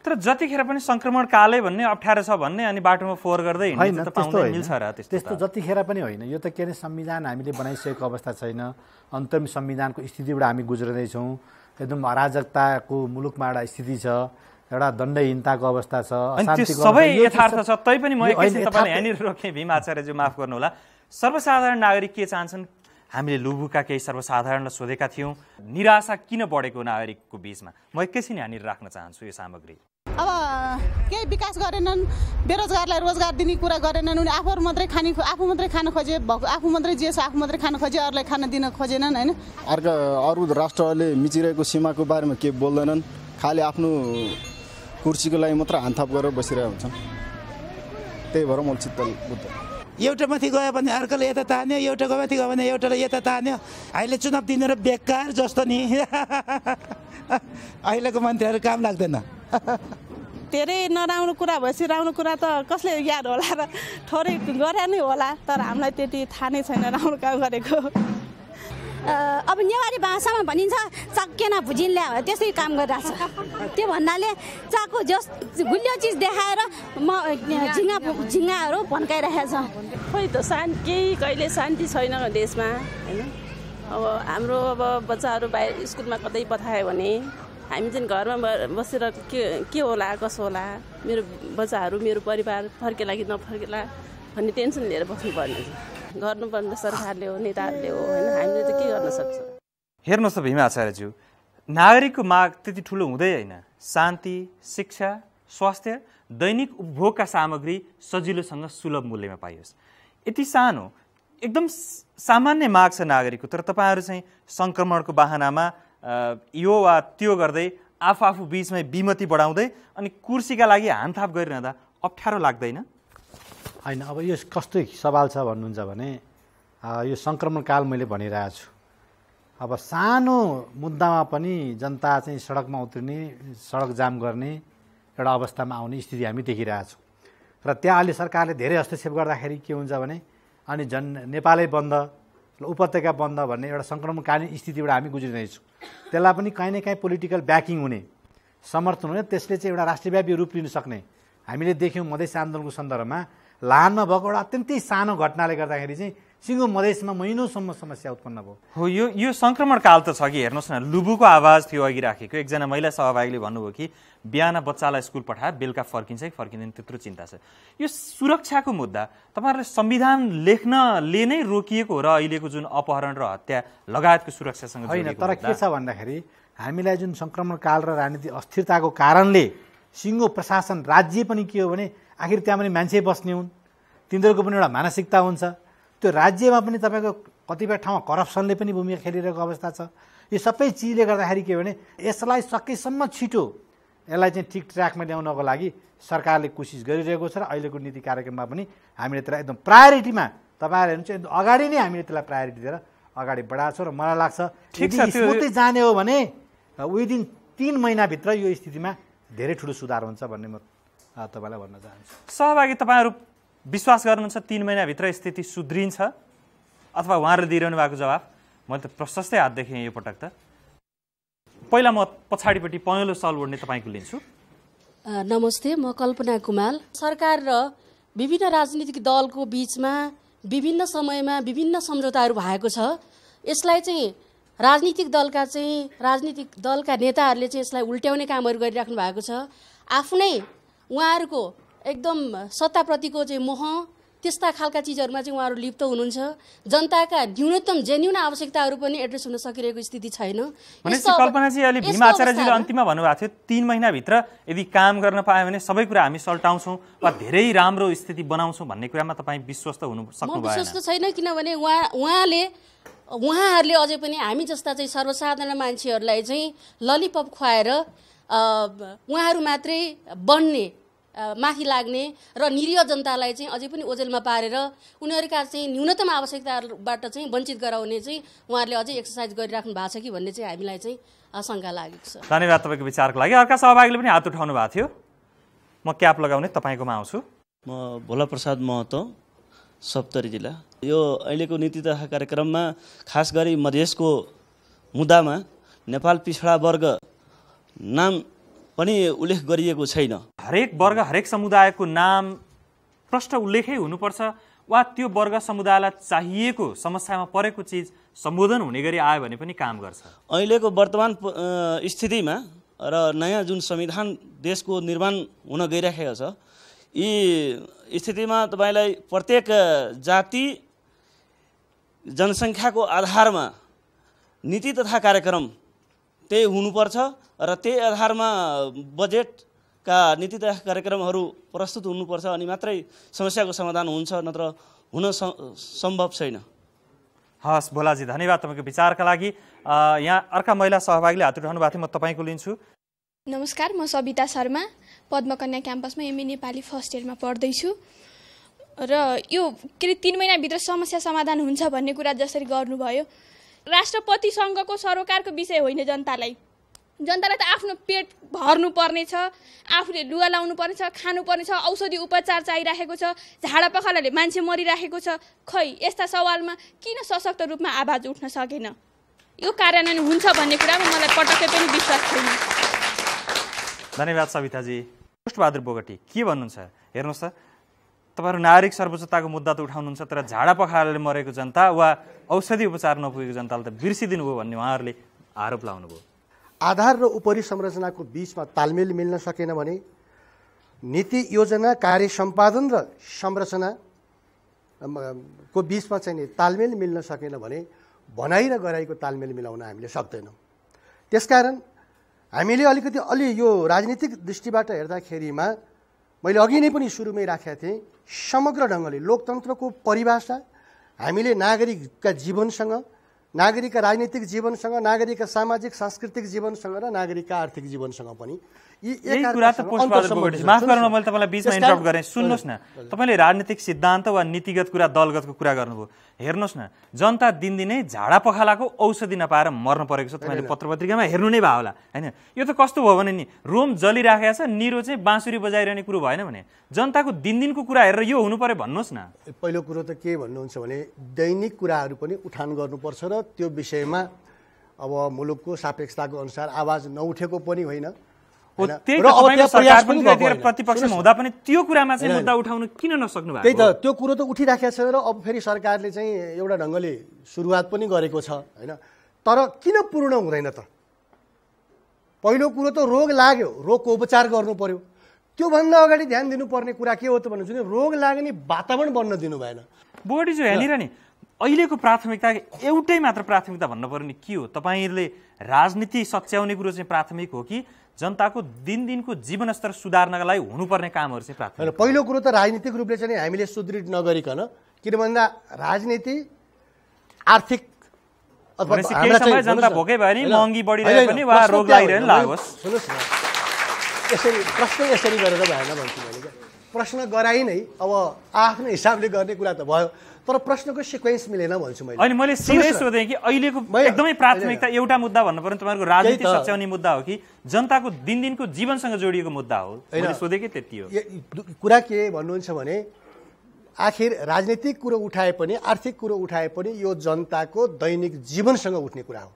तर जतिखेर पनि सङ्क्रमण कालै भन्ने अप्ठ्यारो छ भन्ने अनि बाटोमा फोहोर गर्दै होइन त्यस्तो जतिखेर पनि होइन यो त के अरे संविधान हामीले बनाइसकेको अवस्था छैन अन्तरिम संविधानको स्थितिबाट हामी गुज्रदैछौँ एकदम अराजकताको मुलुकमा एउटा स्थिति छ एउटा दण्डहीनताको अवस्था छ सबै यथार्थ छ पनि म यहाँनिर रोकेँ भीम आचार्यज्यू माफ होला सर्वसाधारण नागरिक के चाहन्छन् हामीले लुबुका केही सर्वसाधारणलाई सोधेका थियौँ निराशा किन बढेको नागरिकको बिचमा म एकैछिन यहाँनिर राख्न चाहन्छु यो सामग्री अब केही विकास गरेनन् बेरोजगारलाई रोजगार दिने कुरा गरेनन् उनी आफू मात्रै खाने आफू मात्रै खान खोजे भएको आफू मात्रै जे छ आफू मात्रै खान खोजे अरूलाई खान दिन खोजेनन् होइन अर्का अरू राष्ट्रहरूले मिचिरहेको सीमाको बारेमा के बोल्दैनन् खालि आफ्नो कुर्सीको लागि मात्र हानथाप गरेर बसिरहेको हुन्छ त्यही भएर मैले चित्त एउटा माथि गयो भने अर्कोले यता तान्यो एउटाको माथि गयो भने एउटाले यता तान्यो अहिले चुनाव दिनेर बेकार जस्तो नि अहिलेको मान्छेहरू काम लाग्दैन धेरै नराम्रो कुरा भएपछि राम्रो कुरा त कसले याद होला र थोरै गरे नै होला तर हामीलाई त्यति थाहा नै छैन राम्रो काम गरेको अब नेवारी भाषामा भनिन्छ चक्केना भुजिन ल्या त्यसै काम गरिरहेको छ त्यो भन्नाले चाकु जस गुलियो चिज देखाएर म झिङ्गा झिङ्गाहरू भन्काइरहेको छ खोइ त शान्ति केही कहिले शान्ति छैन देशमा होइन अब हाम्रो अब बच्चाहरू बाहिर स्कुलमा कतै पठायो भने हामी चाहिँ घरमा बसेर के के होला कसो होला मेरो बच्चाहरू मेरो परिवार फर्केला कि नफर्केला भन्ने टेन्सन लिएर बस्नुपर्ने गर्नुपर्ने सरकारले हो नेताहरूले हो होइन हामीले त के गर्न सक्छौँ हेर्नुहोस् त भीमा आचार्यज्यू नागरिकको माग त्यति ठुलो हुँदै होइन शान्ति शिक्षा स्वास्थ्य दैनिक उपभोगका सामग्री सजिलोसँग सुलभ मूल्यमा पाइयोस् यति सानो एकदम सामान्य माग छ नागरिकको तर तपाईँहरू चाहिँ सङ्क्रमणको बाहनामा यो वा त्यो गर्दै आफू आफू बिचमै बिमती बढाउँदै अनि कुर्सीका लागि हानथाप गरिरहँदा अप्ठ्यारो लाग्दैन होइन अब यो कस्तो सवाल छ भन्नुहुन्छ भने यो सङ्क्रमणकाल मैले भनिरहेको छु अब सानो मुद्दामा पनि जनता चाहिँ सडकमा उत्रिने सडक जाम गर्ने एउटा अवस्थामा आउने स्थिति हामी देखिरहेछौँ र त्यहाँ अहिले सरकारले धेरै हस्तक्षेप गर्दाखेरि के हुन्छ भने अनि जन नेपालै बन्द उपत्यका बन्द भन्ने एउटा सङ्क्रमणकालीन स्थितिबाट हामी गुज्रिँदैछौँ त्यसलाई पनि कहीँ न काहीँ पोलिटिकल ब्याकिङ हुने समर्थन हुने त्यसले चाहिँ एउटा राष्ट्रव्यापी रूप लिन सक्ने हामीले देख्यौँ मधेस आन्दोलनको सन्दर्भमा लानमा भएको एउटा अत्यन्तै सानो घटनाले गर्दाखेरि चाहिँ सिङ्गो मधेसमा महिनौसम्म समस्या उत्पन्न भयो हो यो यो सङ्क्रमण काल त छ कि हेर्नुहोस् न लुबुको आवाज थियो अघि राखेको एकजना महिला सहभागीले भन्नुभयो कि बिहान बच्चालाई स्कुल पठाए बेलुका फर्किन्छ कि फर्किँदैन त्यत्रो चिन्ता छ यो सुरक्षाको मुद्दा तपाईँहरूले संविधान लेख्नले नै रोकिएको र अहिलेको जुन अपहरण र हत्या लगायतको सुरक्षासँग होइन तर के छ भन्दाखेरि हामीलाई जुन सङ्क्रमण काल र राजनीतिक अस्थिरताको कारणले सिङ्गो प्रशासन राज्य पनि के हो भने आखिर त्यहाँ पनि मान्छे बस्ने हुन् तिनीहरूको पनि एउटा मानसिकता हुन्छ त्यो राज्यमा पनि तपाईँको कतिपय ठाउँमा करप्सनले पनि भूमिका खेलिरहेको अवस्था छ यो सबै चिजले गर्दाखेरि के भने यसलाई सकेसम्म छिटो यसलाई चाहिँ ठिक ट्र्याकमा ल्याउनको लागि सरकारले कोसिस गरिरहेको छ र अहिलेको नीति कार्यक्रममा पनि हामीले त्यसलाई एकदम प्रायोरिटीमा तपाईँहरू हेर्नु चाहिँ अगाडि नै हामीले त्यसलाई प्रायोरिटी दिएर अगाडि बढाएको छौँ र मलाई लाग्छ ठिक स्मुथली जाने हो भने विदिन तिन महिनाभित्र यो स्थितिमा धेरै ठुलो सुधार हुन्छ भन्ने म तपाईँलाई भन्न चाहन्छु सहभागी तपाईँहरू विश्वास गर्नुहुन्छ तिन महिनाभित्र स्थिति सुध्रिन्छ अथवा उहाँहरूले दिइरहनु भएको जवाब मैले त प्रशस्तै हात देखेँ यो पटक त पहिला म पछाडिपट्टि पहेँलो सल ओढ्ने तपाईँको लिन्छु नमस्ते म कल्पना कुमाल सरकार र विभिन्न राजनीतिक दलको बिचमा विभिन्न समयमा विभिन्न सम्झौताहरू भएको छ यसलाई चाहिँ राजनीतिक दलका चाहिँ राजनीतिक दलका नेताहरूले चाहिँ यसलाई उल्ट्याउने कामहरू गरिराख्नु भएको छ आफ्नै उहाँहरूको एकदम सत्ताप्रतिको चाहिँ मोह त्यस्ता खालका चिजहरूमा चाहिँ उहाँहरू लिप्त हुनुहुन्छ जनताका न्यूनतम जेन्युन आवश्यकताहरू पनि एड्रेस हुन सकिरहेको स्थिति छैन भनेपछि कल्पनाजी अहिले भीमा आचार्यजीले अन्तिममा भन्नुभएको थियो तिन महिनाभित्र यदि काम गर्न पायो भने सबै कुरा हामी सल्टाउँछौँ वा धेरै राम्रो स्थिति बनाउँछौँ भन्ने कुरामा तपाईँ विश्वस्त हुनु सक्नु विश्वस्त छैन किनभने उहाँ उहाँले उहाँहरूले अझै पनि हामी जस्ता चाहिँ सर्वसाधारण मान्छेहरूलाई चाहिँ ललिपप खुवाएर उहाँहरू मात्रै बन्ने माथि लाग्ने र निरीह जनतालाई चाहिँ अझै पनि ओझेलमा पारेर उनीहरूका चाहिँ न्यूनतम आवश्यकताहरूबाट चाहिँ वञ्चित गराउने चाहिँ उहाँहरूले अझै एक्सर्साइज गरिराख्नु भएको छ कि भन्ने चाहिँ हामीलाई चाहिँ आशङ्का लागेको छ धन्यवाद तपाईँको विचारको लागि अर्का सहभागीले पनि हात उठाउनु भएको थियो म क्याप लगाउने तपाईँकोमा आउँछु म भोला प्रसाद महतो सप्तरी जिल्ला यो अहिलेको नीति तथा कार्यक्रममा खास गरी मधेसको मुद्दामा नेपाल पिछडा वर्ग नाम पनि उल्लेख गरिएको छैन हरेक वर्ग हरेक समुदायको नाम प्रष्ट उल्लेखै हुनुपर्छ वा त्यो वर्ग समुदायलाई चाहिएको समस्यामा परेको चिज सम्बोधन हुने गरी आयो भने पनि काम गर्छ अहिलेको वर्तमान स्थितिमा र नयाँ जुन संविधान देशको निर्माण हुन गइराखेको छ यी स्थितिमा तपाईँलाई प्रत्येक जाति जनसङ्ख्याको आधारमा नीति तथा कार्यक्रम त्यही हुनुपर्छ र त्यही आधारमा बजेटका नीति तथा कार्यक्रमहरू प्रस्तुत हुनुपर्छ अनि मात्रै समस्याको समाधान हुन्छ नत्र हुन सम्भव छैन हस् भोलाजी धन्यवाद तपाईँको विचारका लागि यहाँ अर्का महिला सहभागीले हात उठाउनु भएको थियो म तपाईँको लिन्छु नमस्कार म सविता शर्मा पद्मकन्या क्याम्पसमा एमए e नेपाली फर्स्ट इयरमा पढ्दैछु र यो के अरे तिन महिनाभित्र समस्या समाधान हुन्छ भन्ने कुरा जसरी गर्नुभयो राष्ट्रपतिसँगको सरोकारको विषय होइन जनतालाई जनतालाई त आफ्नो पेट भर्नु पर्नेछ आफूले लुगा लाउनु पर्नेछ खानुपर्नेछ औषधि उपचार चाहिरहेको छ झाडा पखालाले मान्छे मरिराखेको छ खै यस्ता सवालमा किन सशक्त रूपमा आवाज उठ्न सकेन यो कार्यान्वयन हुन्छ भन्ने कुरामा मलाई पटक्कै पनि विश्वास छैन धन्यवाद सविताजी बहादुर बोगटी के भन्नुहुन्छ हेर्नुहोस् त तपाईँहरू नागरिक सर्वोच्चताको मुद्दा त उठाउनुहुन्छ तर झाडा पखालाले मरेको जनता वा औषधि उपचार नपुगेको जनतालाई त भयो भन्ने उहाँहरूले आरोप लाउनुभयो आधार र उपरि संरचनाको बिचमा तालमेल मिल्न सकेन भने नीति योजना कार्य सम्पादन र संरचना को बिचमा चाहिँ तालमेल मिल्न सकेन भने भनाइ र गराइको तालमेल मिलाउन हामीले सक्दैनौँ त्यसकारण हामीले अलिकति अलि यो राजनीतिक दृष्टिबाट हेर्दाखेरिमा मैले अघि नै पनि सुरुमै राखेका थिएँ समग्र ढङ्गले लोकतन्त्रको परिभाषा हामीले नागरिकका जीवनसँग नागरिकका राजनीतिक जीवनसँग नागरिकका सामाजिक सांस्कृतिक जीवनसँग र नागरिकका आर्थिक जीवनसँग पनि यी कुरा त माफ गर्नु मैले तपाईँलाई बिचमा इन्टरप्ट गरेँ सुन्नुहोस् न तपाईँले राजनीतिक सिद्धान्त वा नीतिगत कुरा दलगतको कुरा गर्नुभयो हेर्नुहोस् न जनता दिनदिनै झाडा पखालाको औषधि नपाएर मर्न परेको छ तपाईँले पत्र पत्रिकामा हेर्नु नै भयो होला होइन यो त कस्तो भयो भने नि रोम जलिराखेको छ निरो चाहिँ बाँसुरी बजाइरहने कुरो भएन भने जनताको दिनदिनको कुरा हेरेर यो हुनु पर्यो भन्नुहोस् न पहिलो कुरो त के भन्नुहुन्छ भने दैनिक कुराहरू पनि उठान गर्नुपर्छ र त्यो विषयमा अब मुलुकको सापेक्षताको अनुसार आवाज नउठेको पनि होइन त्यही त त्यो कुरो त उठिराखेको छ र अब फेरि सरकारले चाहिँ एउटा ढङ्गले सुरुवात पनि गरेको छ होइन तर किन पूर्ण हुँदैन त पहिलो कुरो त रोग लाग्यो रोगको उपचार गर्नु पर्यो त्योभन्दा अगाडि ध्यान दिनुपर्ने कुरा के हो त भन्नु रोग लाग्ने वातावरण बन्न दिनु भएन बोर्ड इज हेलेर अहिलेको प्राथमिकता एउटै मात्र प्राथमिकता भन्नु भन्नुपर्ने के हो तपाईँहरूले राजनीति सच्याउने कुरो चाहिँ प्राथमिक हो कि जनताको दिनदिनको जीवनस्तर सुधार्नका लागि हुनुपर्ने कामहरू चाहिँ प्राथमिक पहिलो कुरो त राजनीतिक रूपले चाहिँ हामीले सुदृढ नगरिकन किन भन्दा राजनीति आर्थिक जनता भोकै भयो नि महँगी बढिरह्यो भने वा रोग यसरी प्रश्न यसरी गरेर भएन भन्छु मैले प्रश्न गराइ नै अब आफ्नो हिसाबले गर्ने कुरा त भयो तर प्रश्नको सिक्वेन्स मिलेन भन्छु मैले अनि मैले सिधै सोधेँ कि अहिलेको एकदमै प्राथमिकता एउटा मुद्दा भन्नु पर्यो तपाईँहरूको राजनीति सच्याउने मुद्दा हो कि जनताको दिनदिनको जीवनसँग जोडिएको मुद्दा हो सोधेँ कि त्यति हो कुरा के भन्नुहुन्छ भने आखिर राजनीतिक कुरो उठाए पनि आर्थिक कुरो उठाए पनि यो जनताको दैनिक जीवनसँग उठ्ने कुरा हो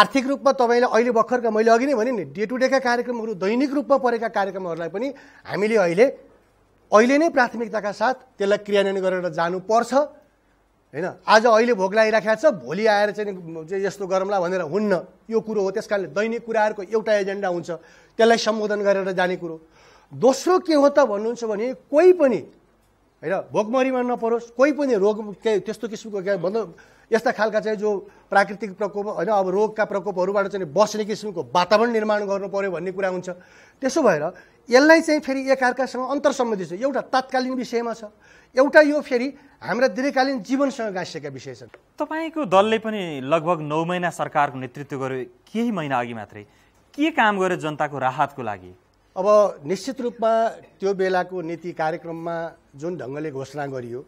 आर्थिक रूपमा तपाईँले अहिले भर्खरका मैले अघि नै भने नि डे टु डेका कार्यक्रमहरू दैनिक रूपमा परेका कार्यक्रमहरूलाई पनि हामीले अहिले अहिले नै प्राथमिकताका साथ त्यसलाई क्रियान्वयन गरेर जानुपर्छ होइन आज अहिले भोग लगाइराखेको छ भोलि आएर चाहिँ यस्तो गरौँला भनेर हुन्न यो कुरो हो त्यस कारणले दैनिक कुराहरूको एउटा एजेन्डा हुन्छ त्यसलाई सम्बोधन गरेर जाने कुरो दोस्रो के हो त भन्नुहुन्छ भने कोही पनि होइन भोकमरीमा नपरोस् कोही पनि रोग के त्यस्तो किसिमको के मतलब यस्ता खालका चाहिँ जो प्राकृतिक प्रकोप होइन अब रोगका प्रकोपहरूबाट चाहिँ बस्ने किसिमको वातावरण निर्माण गर्नु पऱ्यो भन्ने कुरा हुन्छ त्यसो भएर यसलाई चाहिँ फेरि एकअर्कासँग सम्बन्धी छ एउटा तात्कालीन विषयमा छ एउटा यो फेरि हाम्रा दीर्घकालीन जीवनसँग गाँसिएका विषय छन् तपाईँको दलले पनि लगभग नौ महिना सरकारको नेतृत्व गर्यो केही महिना अघि मात्रै के काम गर्यो जनताको राहतको लागि अब निश्चित रूपमा त्यो बेलाको नीति कार्यक्रममा जुन ढङ्गले घोषणा गरियो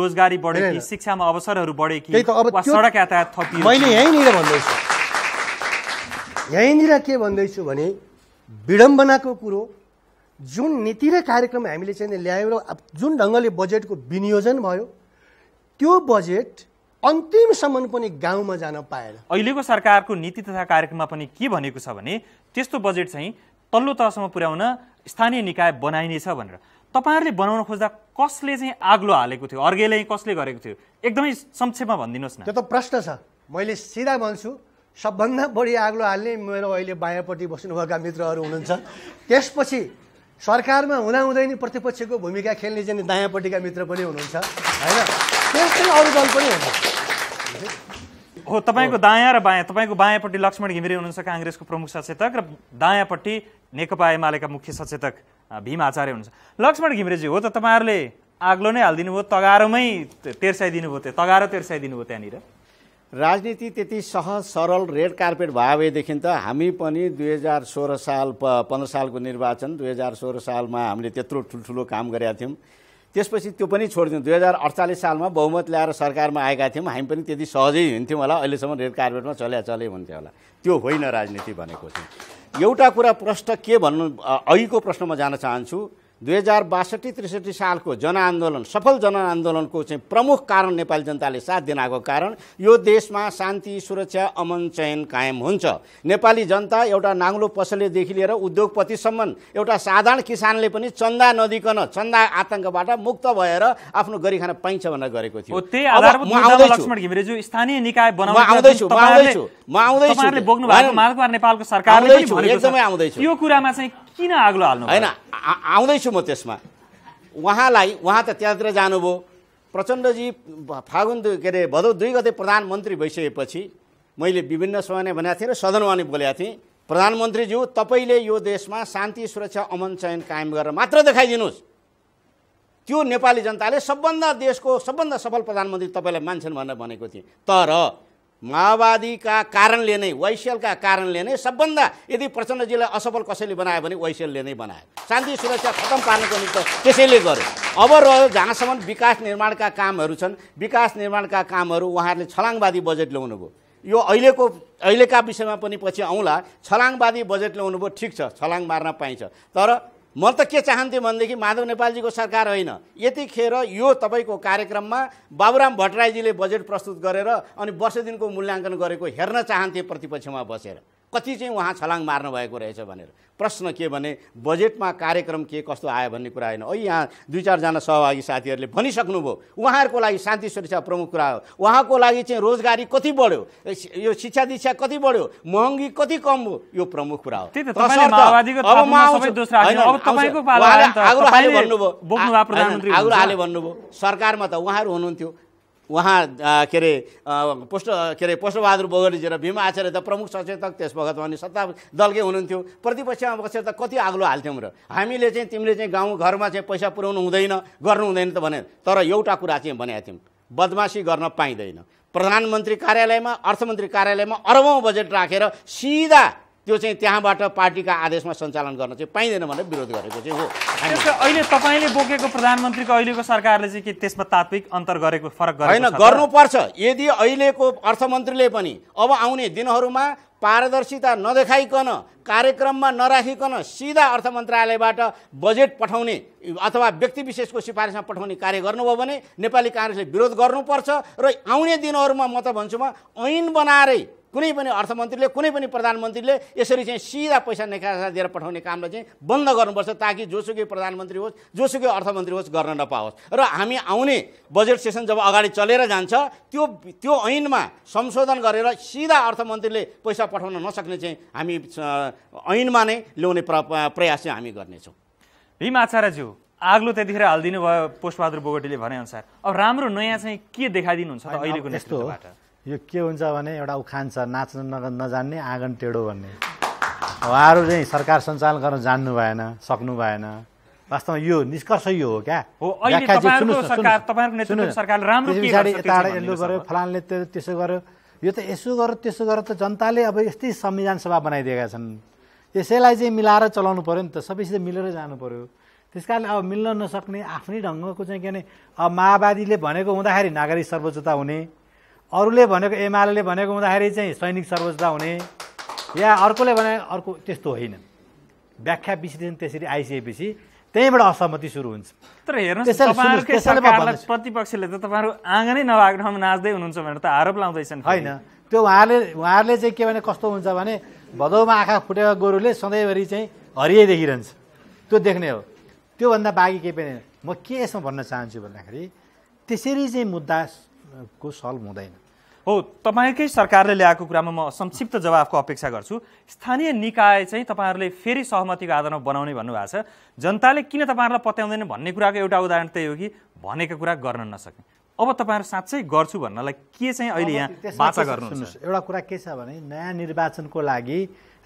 रोजगारी बढ्यो शिक्षामा अवसरहरू कि सडक यातायात थपियो मैले यहीँनिर भन्दैछु यहीँनिर के भन्दैछु भने विडम्बनाको कुरो जुन नीति र कार्यक्रम हामीले चाहिँ ल्यायौँ र जुन ढङ्गले बजेटको विनियोजन भयो त्यो बजेट अन्तिमसम्म पनि गाउँमा जान पाएन अहिलेको सरकारको नीति तथा कार्यक्रममा पनि के भनेको छ भने त्यस्तो बजेट चाहिँ तल्लो तहसम्म पुर्याउन स्थानीय निकाय बनाइनेछ भनेर तपाईँहरूले बनाउन खोज्दा कसले चाहिँ आग्लो हालेको थियो अर्गेले कसले गरेको थियो एकदमै संक्षेपमा भनिदिनुहोस् न त्यो त प्रश्न छ मैले सिधा भन्छु सबभन्दा बढी आग्लो हाल्ने मेरो अहिले बायाँपट्टि बस्नुभएका मित्रहरू हुनुहुन्छ त्यसपछि सरकारमा हुँदाहुँदै नै प्रतिपक्षको भूमिका खेल्ने चाहिँ दायाँपट्टिका मित्र पनि हुनुहुन्छ होइन त्यस्तै अरू दल पनि हुन्छ हो तपाईँको दायाँ र बायाँ तपाईँको बायाँपट्टि लक्ष्मण घिमिरे हुनुहुन्छ काङ्ग्रेसको प्रमुख सचेतक र दायाँपट्टि नेकपा एमालेका मुख्य सचेतक भीम आचार्य हुनुहुन्छ लक्ष्मण घिमिरेजी हो त तपाईँहरूले आग्लो नै हालिदिनु भयो तगारोमै तेर्साइदिनु भयो त्यो तगारो तेर्साइदिनु भयो त्यहाँनिर राजनीति त्यति सहज सरल रेड कार्पेट भएदेखि त हामी पनि दुई हजार सोह्र साल प पन्ध्र सालको निर्वाचन दुई हजार सोह्र सालमा हामीले त्यत्रो ठुल्ठुलो काम गरेका थियौँ त्यसपछि त्यो पनि छोडिदिउँ दुई हजार अडचालिस सालमा बहुमत ल्याएर सरकारमा आएका थियौँ हामी पनि त्यति सहजै हिँड्थ्यौँ होला अहिलेसम्म रेड कार्पेटमा चल्या चले हुन्थ्यो होला त्यो होइन राजनीति भनेको चाहिँ एउटा कुरा प्रश्न के भन्नु अघिको प्रश्नमा जान चाहन्छु दुई हजार बासठी त्रिसठी सालको जनआन्दोलन सफल जनआन्दोलनको चाहिँ प्रमुख कारण नेपाली जनताले साथ दिन आएको कारण यो देशमा शान्ति सुरक्षा अमन चयन कायम हुन्छ नेपाली जनता एउटा नाङ्लो पसलेदेखि लिएर उद्योगपतिसम्म एउटा साधारण किसानले पनि चन्दा नदिकन चन्दा आतङ्कबाट मुक्त भएर आफ्नो गरी पाइन्छ भनेर गरेको थियो एकदमै आउँदैछु किन आग्लो हाल्नु होइन आउँदैछु म त्यसमा उहाँलाई उहाँ त त्यहाँतिर जानुभयो प्रचण्डजी फागुन के अरे भदौ दुई गते प्रधानमन्त्री भइसकेपछि मैले विभिन्न समय नै भनेको थिएँ र सदनमा पनि बोलेको थिएँ प्रधानमन्त्रीज्यू तपाईँले यो देशमा शान्ति सुरक्षा अमन चयन कायम गरेर मात्र देखाइदिनुहोस् त्यो नेपाली जनताले सबभन्दा देशको सबभन्दा सफल प्रधानमन्त्री तपाईँलाई मान्छन् भनेर भनेको थिएँ तर माओवादीका कारणले नै वैश्यलका कारणले नै सबभन्दा यदि प्रचण्डजीलाई असफल कसैले बनायो भने वैश्यलले नै बनायो शान्ति सुरक्षा खत्तम पार्नको निम्ति त्यसैले गर्यो अब रह्यो जहाँसम्म विकास निर्माणका कामहरू छन् विकास निर्माणका कामहरू उहाँहरूले छलाङवादी बजेट ल्याउनु ल्याउनुभयो यो अहिलेको अहिलेका विषयमा पनि पछि आउँला छलाङवादी बजेट ल्याउनु भयो ठिक छ छलाङ मार्न पाइन्छ तर म त के चाहन्थेँ भनेदेखि माधव नेपालजीको सरकार होइन यतिखेर यो तपाईँको कार्यक्रममा बाबुराम भट्टराईजीले बजेट प्रस्तुत गरेर अनि वर्ष दिनको मूल्याङ्कन गरेको हेर्न चाहन्थे प्रतिपक्षमा बसेर कति चाहिँ उहाँ छलाङ भएको रहेछ भनेर प्रश्न के भने बजेटमा कार्यक्रम के कस्तो आयो भन्ने कुरा होइन ऐ यहाँ दुई चारजना सहभागी साथीहरूले भनिसक्नुभयो उहाँहरूको लागि शान्ति सुरक्षा प्रमुख कुरा हो उहाँको लागि चाहिँ रोजगारी कति बढ्यो यो शिक्षा दीक्षा कति बढ्यो महँगी कति कम हो यो प्रमुख कुरा हो आग्रहले भन्नुभयो सरकारमा त उहाँहरू हुनुहुन्थ्यो उहाँ के अरे पोष्ट के अरे पोष्टबहादुर बोगलीजी र भीमा आचार्य त प्रमुख सचेतक त्यस बखत भने सत्ता दलकै हुनुहुन्थ्यो प्रतिपक्षमा बसेर त कति आग्लो हाल्थ्यौँ र हामीले चाहिँ तिमीले चाहिँ गाउँ घरमा चाहिँ पैसा पुर्याउनु हुँदैन गर्नु हुँदैन त भने तर एउटा कुरा चाहिँ भनेको थियौँ बदमासी गर्न पाइँदैन प्रधानमन्त्री कार्यालयमा अर्थमन्त्री कार्यालयमा अरबौँ बजेट राखेर सिधा त्यो चाहिँ त्यहाँबाट पार्टीका आदेशमा सञ्चालन गर्न चाहिँ पाइँदैन भनेर विरोध गरेको चाहिँ हो अहिले तपाईँले बोकेको प्रधानमन्त्रीको अहिलेको सरकारले चाहिँ के त्यसमा तात्विक अन्तर गरेको फरक होइन गर्नुपर्छ यदि अहिलेको अर्थमन्त्रीले पनि अब आउने दिनहरूमा पारदर्शिता नदेखाइकन कार्यक्रममा नराखिकन सिधा अर्थ मन्त्रालयबाट बजेट पठाउने अथवा व्यक्ति विशेषको सिफारिसमा पठाउने कार्य गर्नुभयो भने नेपाली काङ्ग्रेसले विरोध गर्नुपर्छ र आउने दिनहरूमा म त भन्छु म ऐन बनाएरै कुनै पनि अर्थमन्त्रीले कुनै पनि प्रधानमन्त्रीले यसरी चाहिँ सिधा पैसा निकासा दिएर पठाउने कामलाई चाहिँ बन्द गर्नुपर्छ ताकि जोसुकै प्रधानमन्त्री होस् जोसुकै अर्थमन्त्री होस् गर्न नपाओस् र हामी आउने बजेट सेसन जब अगाडि चलेर जान्छ त्यो त्यो ऐनमा संशोधन गरेर सिधा अर्थमन्त्रीले पैसा पठाउन नसक्ने चाहिँ हामी ऐनमा नै ल्याउने प्रयास चाहिँ हामी गर्नेछौँ भीम आचार्यज्यू आग्लो त्यतिखेर हालिदिनु भयो बहादुर बोगटीले भनेअनुसार अब राम्रो नयाँ चाहिँ के देखाइदिनुहुन्छ अहिलेको नेतृत्वबाट यो के हुन्छ भने एउटा उखान छ नाच्न नजान्ने आँगन टेढो भन्ने उहाँहरू चाहिँ सरकार सञ्चालन गर्न जान्नु भएन सक्नु भएन वास्तवमा यो निष्कर्ष यो हो क्या पछाडि यता फलानले त्यसो गर्यो यो त यसो गर त्यसो गर त जनताले अब यस्तै संविधान सभा बनाइदिएका छन् यसैलाई चाहिँ मिलाएर चलाउनु पऱ्यो नि त सबैसित मिलेर जानु पऱ्यो त्यस कारणले अब मिल्न नसक्ने आफ्नै ढङ्गको चाहिँ के भने अब माओवादीले भनेको हुँदाखेरि नागरिक सर्वोच्चता हुने अरूले भनेको एमाले भनेको हुँदाखेरि चाहिँ सैनिक सर्वोच्चता हुने या अर्कोले भने अर्को त्यस्तो होइन व्याख्या विश्लेषण त्यसरी आइसकेपछि त्यहीँबाट असहमति सुरु हुन्छ तर हेर्नुहोस् प्रतिपक्षले त तपाईँहरू आँगनै नभएको ठाउँमा नाच्दै हुनुहुन्छ भनेर त आरोप लाउँदैछन् होइन त्यो उहाँले उहाँहरूले चाहिँ के भने कस्तो हुन्छ भने भदौमा आँखा फुटेको गोरुले सधैँभरि चाहिँ हरिए देखिरहन्छ त्यो देख्ने हो त्योभन्दा बाँकी केही पनि म के यसमा भन्न चाहन्छु भन्दाखेरि त्यसरी चाहिँ मुद्दाको सल्भ हुँदैन हो तपाईँकै सरकारले ल्याएको कुरामा म संक्षिप्त जवाफको अपेक्षा गर्छु स्थानीय निकाय चाहिँ तपाईँहरूले फेरि सहमतिको आधारमा बनाउने भन्नुभएको छ जनताले किन तपाईँहरूलाई पत्याउँदैन भन्ने कुराको एउटा उदाहरण त्यही हो कि भनेको कुरा गर्न नसके अब तपाईँहरू साँच्चै गर्छु भन्नलाई के चाहिँ अहिले यहाँ बाचा गर्नु एउटा कुरा के छ भने नयाँ निर्वाचनको लागि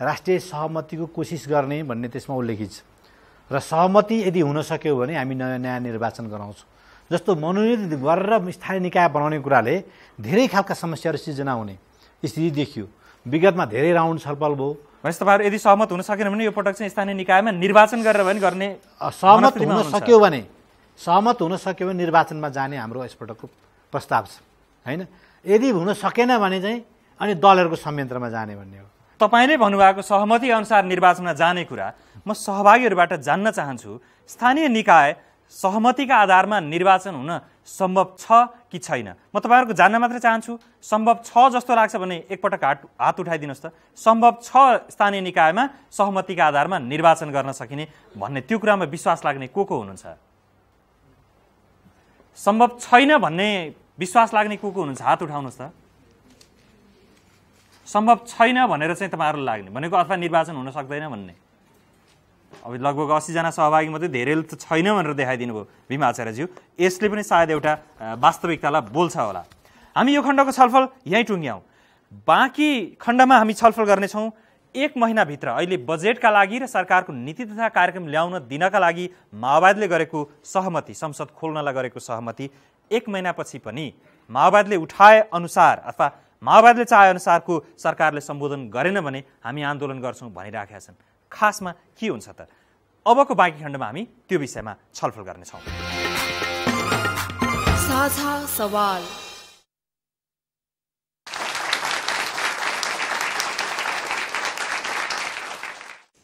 राष्ट्रिय सहमतिको कोसिस गर्ने भन्ने त्यसमा उल्लेखित छ र सहमति यदि हुन सक्यो भने हामी नयाँ नयाँ निर्वाचन गराउँछौँ जस्तो मनोनित गरेर स्थानीय निकाय बनाउने कुराले धेरै खालका समस्याहरू सिर्जना हुने स्थिति देखियो विगतमा धेरै राउन्ड छलफल भयो भनेपछि तपाईँहरू यदि सहमत हुन सकेन भने यो पटक चाहिँ स्थानीय निकायमा निर्वाचन गरेर भने गर्ने सहमत हुन सक्यो भने सहमत हुन सक्यो भने निर्वाचनमा जाने हाम्रो यसपटकको प्रस्ताव छ होइन यदि हुन सकेन भने चाहिँ अनि दलहरूको संयन्त्रमा जाने भन्ने हो तपाईँले भन्नुभएको सहमति अनुसार निर्वाचनमा जाने कुरा म सहभागीहरूबाट जान्न चाहन्छु स्थानीय निकाय सहमतिका आधारमा निर्वाचन हुन सम्भव छ कि छैन म तपाईँहरूको जान्न मात्रै चाहन्छु सम्भव छ जस्तो लाग्छ भने एकपटक हात हात उठाइदिनुहोस् त सम्भव छ स्थानीय निकायमा सहमतिका आधारमा निर्वाचन गर्न सकिने भन्ने त्यो कुरामा विश्वास लाग्ने को को हुनुहुन्छ सम्भव छैन भन्ने विश्वास लाग्ने को को हुनुहुन्छ हात उठाउनुहोस् त सम्भव छैन भनेर चाहिँ तपाईँहरूलाई लाग्ने भनेको अथवा निर्वाचन हुन सक्दैन भन्ने अब लगभग असीजना सहभागी मात्रै धेरैले त छैन भनेर देखाइदिनु भयो भीमा आचार्यज्यू यसले पनि सायद एउटा वास्तविकतालाई बोल्छ होला हामी यो खण्डको छलफल यहीँ टुङ्ग्याउँ बाँकी खण्डमा हामी छलफल गर्नेछौँ एक महिनाभित्र अहिले बजेटका लागि र सरकारको नीति तथा कार्यक्रम ल्याउन दिनका लागि माओवादीले गरेको सहमति संसद खोल्नलाई गरेको सहमति एक महिनापछि पनि माओवादीले उठाए अनुसार अथवा माओवादीले चाहे अनुसारको सरकारले सम्बोधन गरेन भने हामी आन्दोलन गर्छौँ भनिराखेका छन् खासमा के हुन्छ त अबको बाँकी खण्डमा हामी त्यो विषयमा छलफल गर्नेछौँ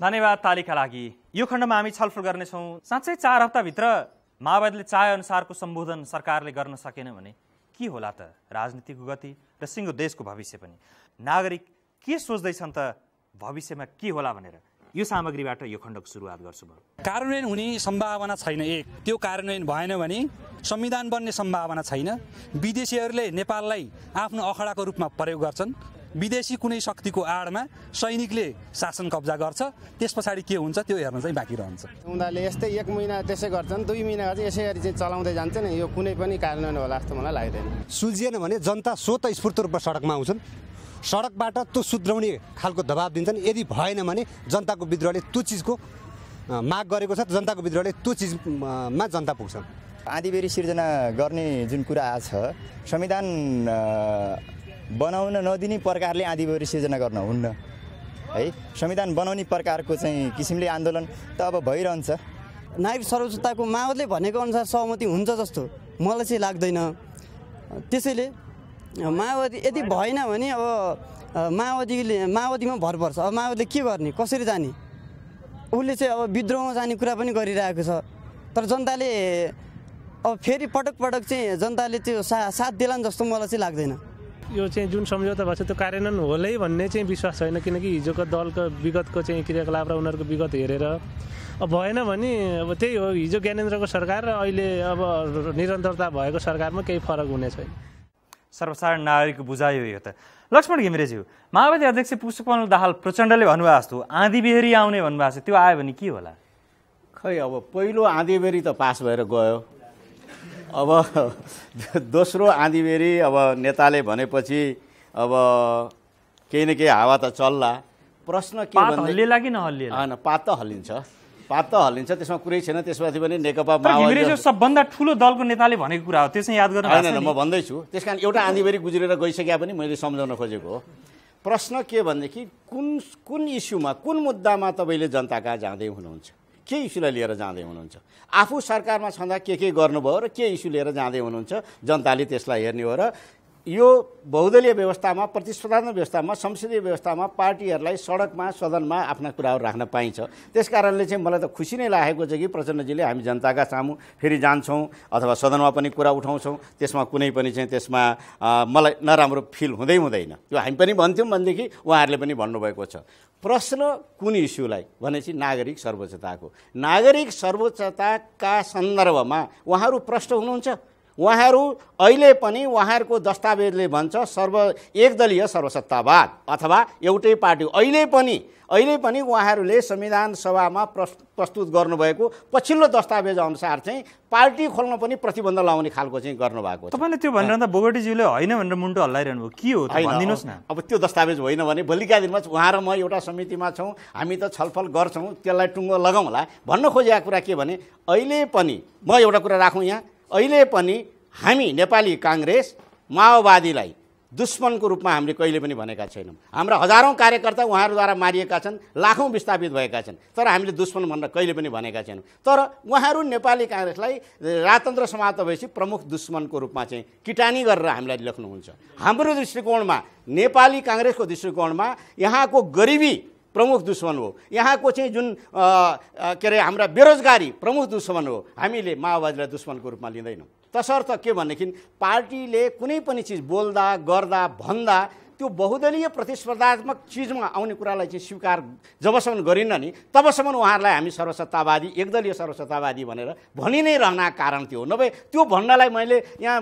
धन्यवाद तालिका लागि यो खण्डमा हामी छलफल गर्नेछौँ साँच्चै चार हप्ताभित्र माओवादीले चाहेअनुसारको सम्बोधन सरकारले गर्न सकेन भने के होला त राजनीतिको गति र सिङ्गो देशको भविष्य पनि नागरिक के सोच्दैछन् त भविष्यमा के होला भनेर यो सामग्रीबाट यो खण्डको सुरुवात गर्छु म कार्यान्वयन हुने सम्भावना छैन एक त्यो कार्यान्वयन भएन भने संविधान बन्ने सम्भावना छैन विदेशीहरूले नेपाललाई आफ्नो अखडाको रूपमा प्रयोग गर्छन् विदेशी कुनै शक्तिको आडमा सैनिकले शासन कब्जा गर्छ त्यस पछाडि के हुन्छ त्यो हेर्न चाहिँ बाँकी रहन्छ उनीहरूले यस्तै एक महिना त्यसै गर्छन् दुई महिना गर्छ यसै गरी चाहिँ चलाउँदै जान्छ नि यो कुनै पनि कार्यान्वयन होला जस्तो मलाई लाग्दैन सुल्झिएन भने जनता स्वत स्फूर्त रूपमा सडकमा आउँछन् सडकबाट त्यो सुध्राउने खालको दबाब दिन्छन् यदि भएन भने जनताको विद्रोहले त्यो चिजको माग गरेको छ जनताको विद्रोहले त्यो चिजमा जनता पुग्छ आँधीबेरी सिर्जना गर्ने जुन कुरा छ संविधान बनाउन नदिने प्रकारले आँधीबेरी सिर्जना गर्न हुन्न है संविधान बनाउने प्रकारको चाहिँ किसिमले आन्दोलन त अब भइरहन्छ नायब सर्वोच्चताको माओले भनेको अनुसार सहमति हुन्छ जस्तो मलाई चाहिँ लाग्दैन त्यसैले माओवादी यदि भएन भने अब माओवादीले माओवादीमा भर पर्छ अब माओवादी के गर्ने कसरी जाने उसले चाहिँ अब विद्रोहमा जाने कुरा पनि गरिरहेको छ तर जनताले अब फेरि पटक पटक चाहिँ जनताले त्यो सा साथ दिलान् जस्तो मलाई चाहिँ लाग्दैन यो चाहिँ जुन सम्झौता भएको छ त्यो कार्यान्वयन होलै भन्ने चाहिँ विश्वास छैन किनकि हिजोको दलको विगतको चाहिँ क्रियाकलाप र उनीहरूको विगत हेरेर अब भएन भने अब त्यही हो हिजो ज्ञानेन्द्रको सरकार र अहिले अब निरन्तरता भएको सरकारमा केही फरक हुने छैन सर्वसाधारण नागरिकको बुझाइ हो यो त लक्ष्मण घिमिरेज्यू माओवादी अध्यक्ष पुष्पमल दाहाल प्रचण्डले भन्नुभएको जस्तो आँधीबेहरी आउने भन्नुभएको छ त्यो आयो भने के होला खै अब पहिलो आँधीबेरी त पास भएर गयो अब दोस्रो बेरी अब नेताले भनेपछि अब केही न केही हावा त चल्ला प्रश्न के हल्लिएला कि नहल्लिएला होइन पात त हल्लिन्छ पात त हल्लिन्छ त्यसमा कुरै छैन त्यसमाथि पनि नेकपा सबभन्दा ठुलो दलको नेताले भनेको कुरा हो त्यो चाहिँ याद गर्नु होइन म भन्दैछु त्यस कारण एउटा आँधीभरि गुज्रेर गइसके पनि मैले सम्झाउन खोजेको हो प्रश्न के भनेदेखि कुन कुन इस्युमा कुन मुद्दामा तपाईँले जनता कहाँ जाँदै हुनुहुन्छ के इस्युलाई लिएर जाँदै हुनुहुन्छ आफू सरकारमा छँदा के के गर्नुभयो र के इस्यु लिएर जाँदै हुनुहुन्छ जनताले त्यसलाई हेर्ने हो र यो बहुदलीय व्यवस्थामा प्रतिस्पर्धात्मक व्यवस्थामा संसदीय व्यवस्थामा पार्टीहरूलाई सडकमा सदनमा आफ्ना कुराहरू राख्न पाइन्छ त्यस कारणले चाहिँ मलाई त खुसी नै लागेको छ कि प्रचण्डजीले हामी जनताका सामु फेरि जान्छौँ अथवा सदनमा पनि कुरा उठाउँछौँ त्यसमा कुनै पनि चाहिँ त्यसमा मलाई नराम्रो फिल हुँदै हुँदैन यो हामी पनि भन्थ्यौँ भनेदेखि उहाँहरूले पनि भन्नुभएको छ प्रश्न कुन इस्युलाई भनेपछि नागरिक सर्वोच्चताको नागरिक सर्वोच्चताका सन्दर्भमा उहाँहरू प्रश्न हुनुहुन्छ उहाँहरू अहिले पनि उहाँहरूको दस्तावेजले भन्छ सर्व एकदलीय सर्वसत्तावाद अथवा एउटै पार्टी अहिले पनि अहिले पनि उहाँहरूले संविधान सभामा प्रस्तुत गर्नुभएको पछिल्लो दस्तावेज अनुसार चाहिँ पार्टी खोल्न पनि प्रतिबन्ध लगाउने खालको चाहिँ गर्नुभएको तपाईँले त्यो भनिरहँदा बोगटीज्यूले होइन भनेर मुन्टो हल्लाइरहनु भयो के हो भनिदिनुहोस् न अब त्यो दस्तावेज होइन भने भोलिका दिनमा उहाँ र म एउटा समितिमा छौँ हामी त छलफल गर्छौँ त्यसलाई टुङ्गो लगाउँला भन्न खोजेका कुरा के भने अहिले पनि म एउटा कुरा राखौँ यहाँ अहिले पनि हामी नेपाली काङ्ग्रेस माओवादीलाई दुश्मनको रूपमा हामीले कहिले पनि भनेका छैनौँ हाम्रा हजारौँ कार्यकर्ता उहाँहरूद्वारा मारिएका छन् लाखौँ विस्थापित भएका छन् तर हामीले दुश्मन भनेर कहिले पनि भनेका छैनौँ तर उहाँहरू नेपाली काङ्ग्रेसलाई राजतन्त्र समाप्त भएपछि प्रमुख दुश्मनको रूपमा चाहिँ किटानी गरेर हामीलाई लेख्नुहुन्छ हाम्रो दृष्टिकोणमा नेपाली काङ्ग्रेसको दृष्टिकोणमा यहाँको गरिबी प्रमुख दुश्मन हो यहाँको चाहिँ जुन के अरे हाम्रा बेरोजगारी प्रमुख दुश्मन हो हामीले माओवादीलाई दुश्मनको रूपमा लिँदैनौँ तसर्थ के भनेदेखि पार्टीले कुनै पनि चिज बोल्दा गर्दा भन्दा त्यो बहुदलीय प्रतिस्पर्धात्मक चिजमा आउने कुरालाई चाहिँ स्वीकार जबसम्म गरिन्न नि तबसम्म उहाँहरूलाई हामी सर्वसत्तावादी एकदलीय सर्वसत्तावादी भनेर भनि नै रहना कारण त्यो हो नभए त्यो भन्नलाई मैले यहाँ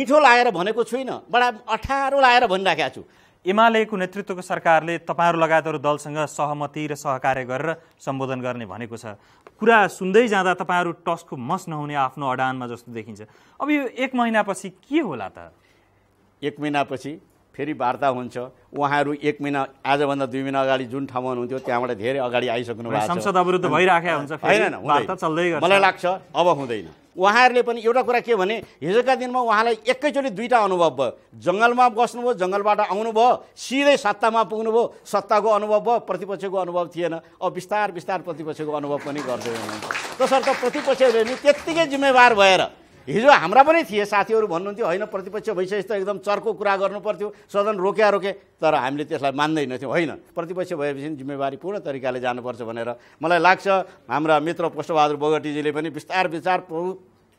मिठो लाएर भनेको छुइनँ बडा अठारो लाएर भनिराखेको छु एमालेको नेतृत्वको सरकारले तपाईँहरू लगायत दलसँग सहमति र सहकार्य गरेर सम्बोधन गर्ने भनेको छ कुरा सुन्दै जाँदा तपाईँहरू टसको मस नहुने आफ्नो अडानमा जस्तो देखिन्छ अब यो एक महिनापछि के होला त एक महिनापछि फेरि वार्ता हुन्छ उहाँहरू एक महिना आजभन्दा दुई महिना अगाडि जुन ठाउँमा हुनुहुन्थ्यो त्यहाँबाट धेरै अगाडि आइसक्नु भएको होइन मलाई लाग्छ अब हुँदैन उहाँहरूले पनि एउटा कुरा के भने हिजोका दिनमा उहाँलाई एकैचोटि दुईवटा अनुभव भयो जङ्गलमा बस्नुभयो जङ्गलबाट आउनुभयो सिधै सत्तामा पुग्नुभयो सत्ताको अनुभव भयो प्रतिपक्षको अनुभव थिएन अब बिस्तार बिस्तार प्रतिपक्षको अनुभव पनि गर्दै हुनुहुन्छ तसर्थ प्रतिपक्षहरूले पनि त्यत्तिकै जिम्मेवार भएर हिजो हाम्रा पनि थिए साथीहरू भन्नुहुन्थ्यो होइन प्रतिपक्ष भइसकेपछि त एकदम चर्को कुरा गर्नुपर्थ्यो सदन रोक्या रोके तर हामीले त्यसलाई मान्दैनथ्यौँ होइन प्रतिपक्ष भएपछि जिम्मेवारी पूर्ण तरिकाले जानुपर्छ भनेर मलाई लाग्छ हाम्रा मित्र पुष्पबहादुर बोगटीजीले पनि विस्तार विचार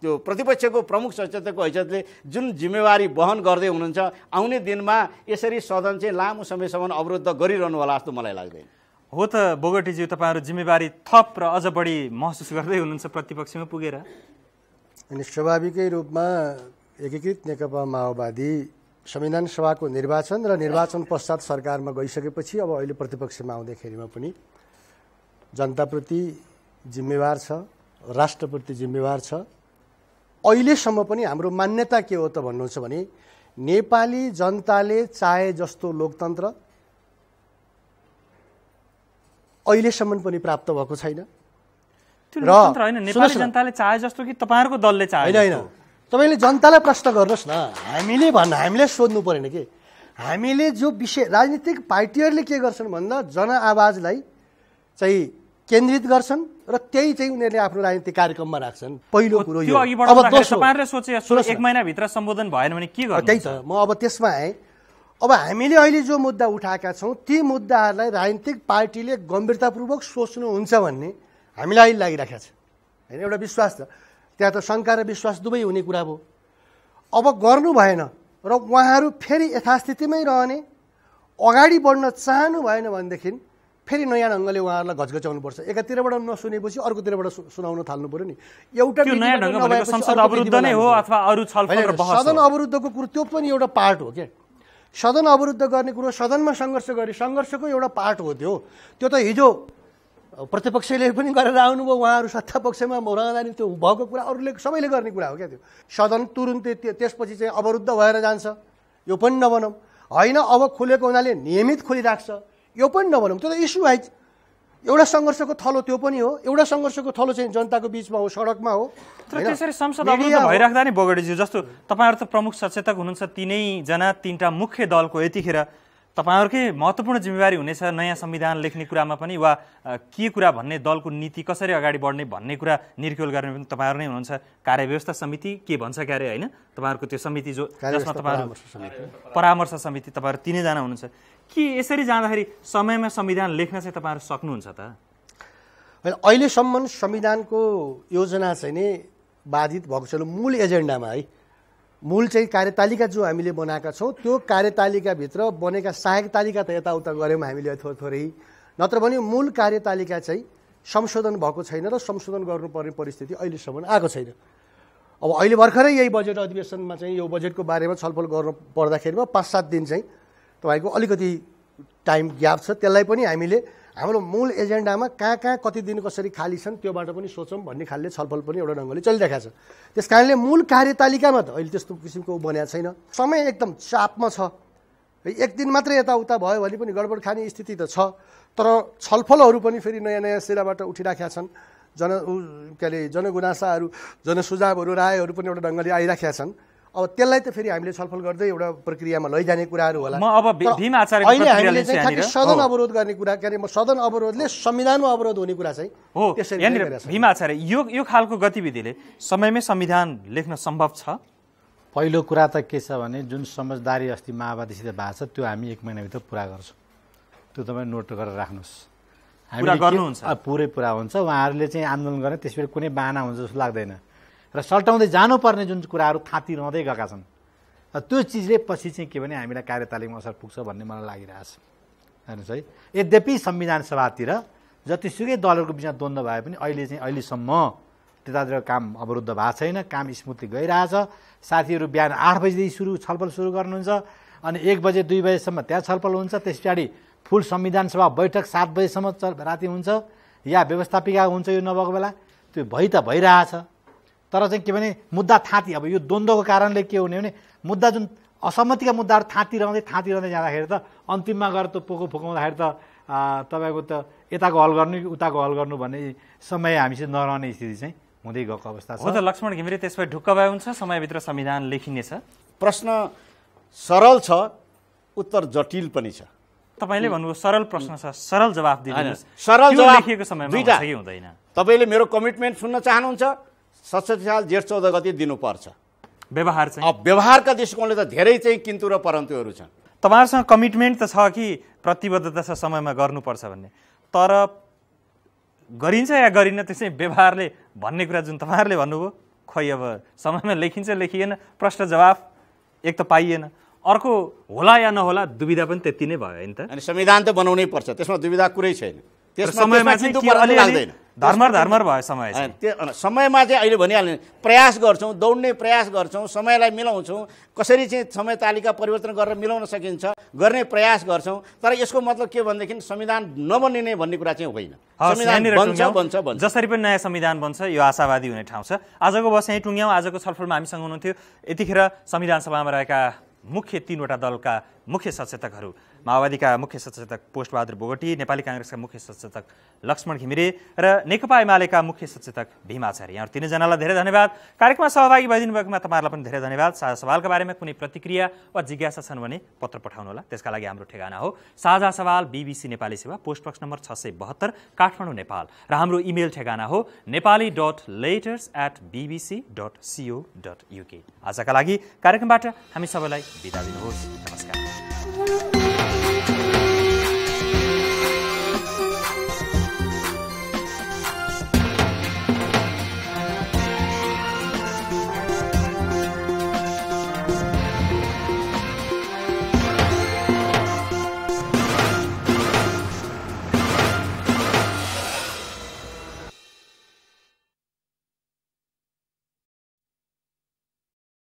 त्यो प्रतिपक्षको प्रमुख सचेतकको हैसियतले जुन जिम्मेवारी वहन गर्दै हुनुहुन्छ आउने दिनमा यसरी सदन चाहिँ लामो समयसम्म अवरुद्ध गरिरहनु होला जस्तो मलाई लाग्दैन हो त बोगटीज्यू तपाईँहरू जिम्मेवारी थप र अझ बढी महसुस गर्दै हुनुहुन्छ प्रतिपक्षमा पुगेर अनि स्वाभाविकै रूपमा एकीकृत नेकपा माओवादी संविधान सभाको निर्वाचन र निर्वाचन पश्चात सरकारमा गइसकेपछि अब अहिले प्रतिपक्षमा आउँदाखेरिमा पनि जनताप्रति जिम्मेवार छ राष्ट्रप्रति जिम्मेवार छ अहिलेसम्म पनि हाम्रो मान्यता के हो त भन्नुहुन्छ भने नेपाली जनताले चाहे जस्तो लोकतन्त्र अहिलेसम्म पनि प्राप्त भएको छैन नेपाली जनताले चाहे जस्तो कि तपाईँहरूको दलले चाहे होइन होइन तपाईँले जनतालाई प्रश्न गर्नुहोस् न हामीले भन् हामीले सोध्नु परेन कि हामीले जो विषय राजनीतिक पार्टीहरूले के गर्छन् भन्दा जनआवाजलाई चाहिँ केन्द्रित गर्छन् र त्यही चाहिँ उनीहरूले आफ्नो राजनीतिक कार्यक्रममा राख्छन् पहिलो कुरो यो अब एक महिनाभित्र सम्बोधन भएन भने के गर्छ त्यही छ म अब त्यसमा आएँ अब हामीले अहिले जो मुद्दा उठाएका छौँ ती मुद्दाहरूलाई राजनीतिक पार्टीले गम्भीरतापूर्वक सोच्नुहुन्छ भन्ने हामीलाई लागिराखेको छ होइन एउटा विश्वास छ त्यहाँ त शङ्का र विश्वास दुवै हुने कुरा भयो अब गर्नु भएन र उहाँहरू फेरि यथास्थितिमै रहने अगाडि बढ्न चाहनु भएन भनेदेखि फेरि नयाँ ढङ्गले उहाँहरूलाई पर्छ एकातिरबाट नसुनेपछि अर्कोतिरबाट सुनाउन थाल्नु पऱ्यो नि एउटा सदन अवरुद्धको कुरो त्यो पनि एउटा पार्ट हो क्या सदन अवरुद्ध गर्ने कुरो सदनमा सङ्घर्ष गरे सङ्घर्षको एउटा पार्ट हो त्यो त्यो त हिजो प्रतिपक्षले पनि गरेर आउनुभयो उहाँहरू सत्ता पक्षमा रहँदा नि त्यो भएको कुरा अरूले सबैले गर्ने कुरा हो क्या त्यो सदन तुरुन्तै त्यसपछि चाहिँ अवरुद्ध भएर जान्छ यो पनि नबनाउँ होइन अब खोलेको हुनाले नियमित खोलिराख्छ यो पनि नबनाउँ त्यो त इस्यु वाइज एउटा सङ्घर्षको थलो त्यो पनि हो एउटा सङ्घर्षको थलो चाहिँ जनताको बिचमा हो सडकमा हो तर त्यसरी संसद भइराख्दा नि बगडेज्यू जस्तो तपाईँहरू त प्रमुख सचेतक हुनुहुन्छ तिनैजना तिनवटा मुख्य दलको यतिखेर तपाईँहरूकै महत्त्वपूर्ण जिम्मेवारी हुनेछ नयाँ संविधान लेख्ने कुरामा पनि वा के कुरा भन्ने दलको नीति कसरी अगाडि बढ्ने भन्ने कुरा निर्क्योल गर्ने पनि तपाईँहरू नै हुनुहुन्छ कार्यव्यवस्था समिति के भन्छ क्यारे होइन तपाईँहरूको त्यो समिति जो जसमा तपाईँहरू परामर्श समिति तपाईँहरू तिनैजना हुनुहुन्छ के यसरी जाँदाखेरि समयमा संविधान लेख्न चाहिँ तपाईँहरू सक्नुहुन्छ त होइन अहिलेसम्म संविधानको योजना चाहिँ नि बाधित भएको छ मूल एजेन्डामा है मूल चाहिँ कार्यतालिका जो हामीले बनाएका छौँ त्यो कार्यतालिकाभित्र बनेका सहायक तालिका त यताउता गऱ्यौँ हामीले थोरै थोरै नत्र भने मूल कार्यतालिका चाहिँ संशोधन भएको छैन र संशोधन गर्नुपर्ने परिस्थिति अहिलेसम्म आएको छैन अब अहिले भर्खरै यही बजेट अधिवेशनमा चाहिँ यो बजेटको बारेमा छलफल गर्नु पर्दाखेरिमा पाँच सात दिन चाहिँ तपाईँको अलिकति टाइम ग्याप छ त्यसलाई पनि हामीले हाम्रो मूल एजेन्डामा कहाँ कहाँ कति दिन कसरी खाली छन् त्योबाट पनि सोचौँ भन्ने खालले छलफल पनि एउटा ढङ्गले चलिरहेको छ त्यस कारणले मूल कार्यतालिकामा त अहिले त्यस्तो किसिमको बनाएको छैन समय एकदम चापमा छ एक दिन मात्रै यताउता भयो भने पनि गडबड खाने स्थिति त छ तर छलफलहरू पनि फेरि नयाँ नयाँ सिराबाट उठिराखेका छन् जन के अरे जनगुनासाहरू जनसुझावहरू रायहरू पनि एउटा ढङ्गले आइराखेका छन् अब त्यसलाई त फेरि हामीले छलफल गर्दै एउटा प्रक्रियामा लैजाने कुराहरू होला म अब अहिले हामीले चाहिँ सदन अवरोध गर्ने कुरा के अरे सदन अवरोधले संविधानमा अवरोध हुने कुरा चाहिँ हो त्यसरी भीमा आचार्य यो यो खालको गतिविधिले समयमै संविधान लेख्न सम्भव छ पहिलो कुरा त के छ भने जुन समझदारी अस्ति माओवादीसित भएको छ त्यो हामी एक महिनाभित्र पुरा गर्छौँ त्यो तपाईँ नोट गरेर राख्नुहोस् हामी पुरै पुरा हुन्छ उहाँहरूले चाहिँ आन्दोलन गरे त्यसपछि कुनै बाहना हुन्छ जस्तो लाग्दैन र सल्टाउँदै जानुपर्ने जुन कुराहरू रहँदै गएका छन् र त्यो चिजले पछि चाहिँ के भने हामीलाई कार्यतालिममा असर पुग्छ भन्ने मलाई लागिरहेछ हेर्नुहोस् है यद्यपि संविधान सभातिर जतिसुकै दलहरूको बिचमा द्वन्द्व भए पनि अहिले चाहिँ अहिलेसम्म त्यतातिर काम अवरुद्ध भएको छैन काम स्मुथली गइरहेछ साथीहरू बिहान आठ बजीदेखि सुरु छलफल सुरु गर्नुहुन्छ अनि एक बजे दुई बजेसम्म त्यहाँ छलफल हुन्छ त्यस पछाडि फुल संविधान सभा बैठक सात बजेसम्म राति हुन्छ या व्यवस्थापिका हुन्छ यो नभएको बेला त्यो भइ त भइरहेछ तर चाहिँ के भने मुद्दा थाँती अब यो द्वन्द्वको कारणले के हुने भने मुद्दा जुन असहमतिका मुद्दाहरू थाँती रहँदै थाँती रहँदै जाँदाखेरि त अन्तिममा गएर त पोको फुकाउँदाखेरि त तपाईँको त यताको हल गर्नु कि उताको हल गर्नु भन्ने समय हामीसित नरहने स्थिति चाहिँ हुँदै गएको अवस्था छ हो त लक्ष्मण घिमिरे त्यसमा ढुक्क भए हुन्छ समयभित्र संविधान लेखिनेछ प्रश्न सरल छ उत्तर जटिल पनि छ तपाईँले भन्नुभयो सरल प्रश्न छ सरल जवाफ दिनुहोस् सरल जवाफ लेखिएको समयमा हुँदैन तपाईँले मेरो कमिटमेन्ट सुन्न चाहनुहुन्छ सडसठी साल जेठ चौध गति दिनुपर्छ व्यवहार चाहिँ व्यवहारका दृष्टिकोणले त धेरै चाहिँ किन्तु र परन्तुहरू छन् तपाईँहरूसँग कमिटमेन्ट त छ कि प्रतिबद्धता छ समयमा गर्नुपर्छ भन्ने तर गरिन्छ या गरिन्न त्यसै व्यवहारले भन्ने कुरा जुन तपाईँहरूले भन्नुभयो खोइ अब समयमा लेखिन्छ लेखिएन प्रश्न जवाफ एक त पाइएन अर्को होला या नहोला दुविधा पनि त्यति नै भयो होइन त अनि संविधान त बनाउनै पर्छ त्यसमा दुविधा कुरै छैन त्यस समयमा चाहिँ धर्मर धर्मर भयो समय त्यो समयमा चाहिँ अहिले भनिहाल्ने प्रयास गर्छौँ दौड्ने प्रयास गर्छौँ समयलाई मिलाउँछौँ कसरी चाहिँ समय तालिका परिवर्तन गरेर मिलाउन सकिन्छ गर्ने प्रयास गर्छौँ तर यसको मतलब के भनेदेखि संविधान नबनिने भन्ने कुरा चाहिँ होइन जसरी पनि नयाँ संविधान बन्छ यो आशावादी हुने ठाउँ छ आजको बस यहीँ टुङ्ग्याउँ आजको छलफलमा हामीसँग हुनुहुन्थ्यो यतिखेर संविधान सभामा रहेका मुख्य तिनवटा दलका मुख्य सचेतकहरू माओवादीका मुख्य सचेतक पोस्टबहादुर बोगटी नेपाली काङ्ग्रेसका मुख्य सचेतक लक्ष्मण घिमिरे र नेकपा एमालेका मुख्य सचेतक भीमाचार्य यहाँहरू तिनैजनालाई धेरै धन्यवाद कार्यक्रममा सहभागी भइदिनु भएकोमा तपाईँहरूलाई पनि धेरै धन्यवाद साझा सवालका बारेमा कुनै प्रतिक्रिया वा जिज्ञासा छन् भने पत्र पठाउनु होला त्यसका लागि हाम्रो ठेगाना हो साझा सवाल बिबिसी नेपाली सेवा पोस्ट बक्स नम्बर छ सय बहत्तर काठमाडौँ नेपाल र हाम्रो इमेल ठेगाना हो Nepali dot letters at BBC dot co dot UK आजका लागि कार्यक्रमबाट हामी सबैलाई बिदा दिनुहोस् नमस्कार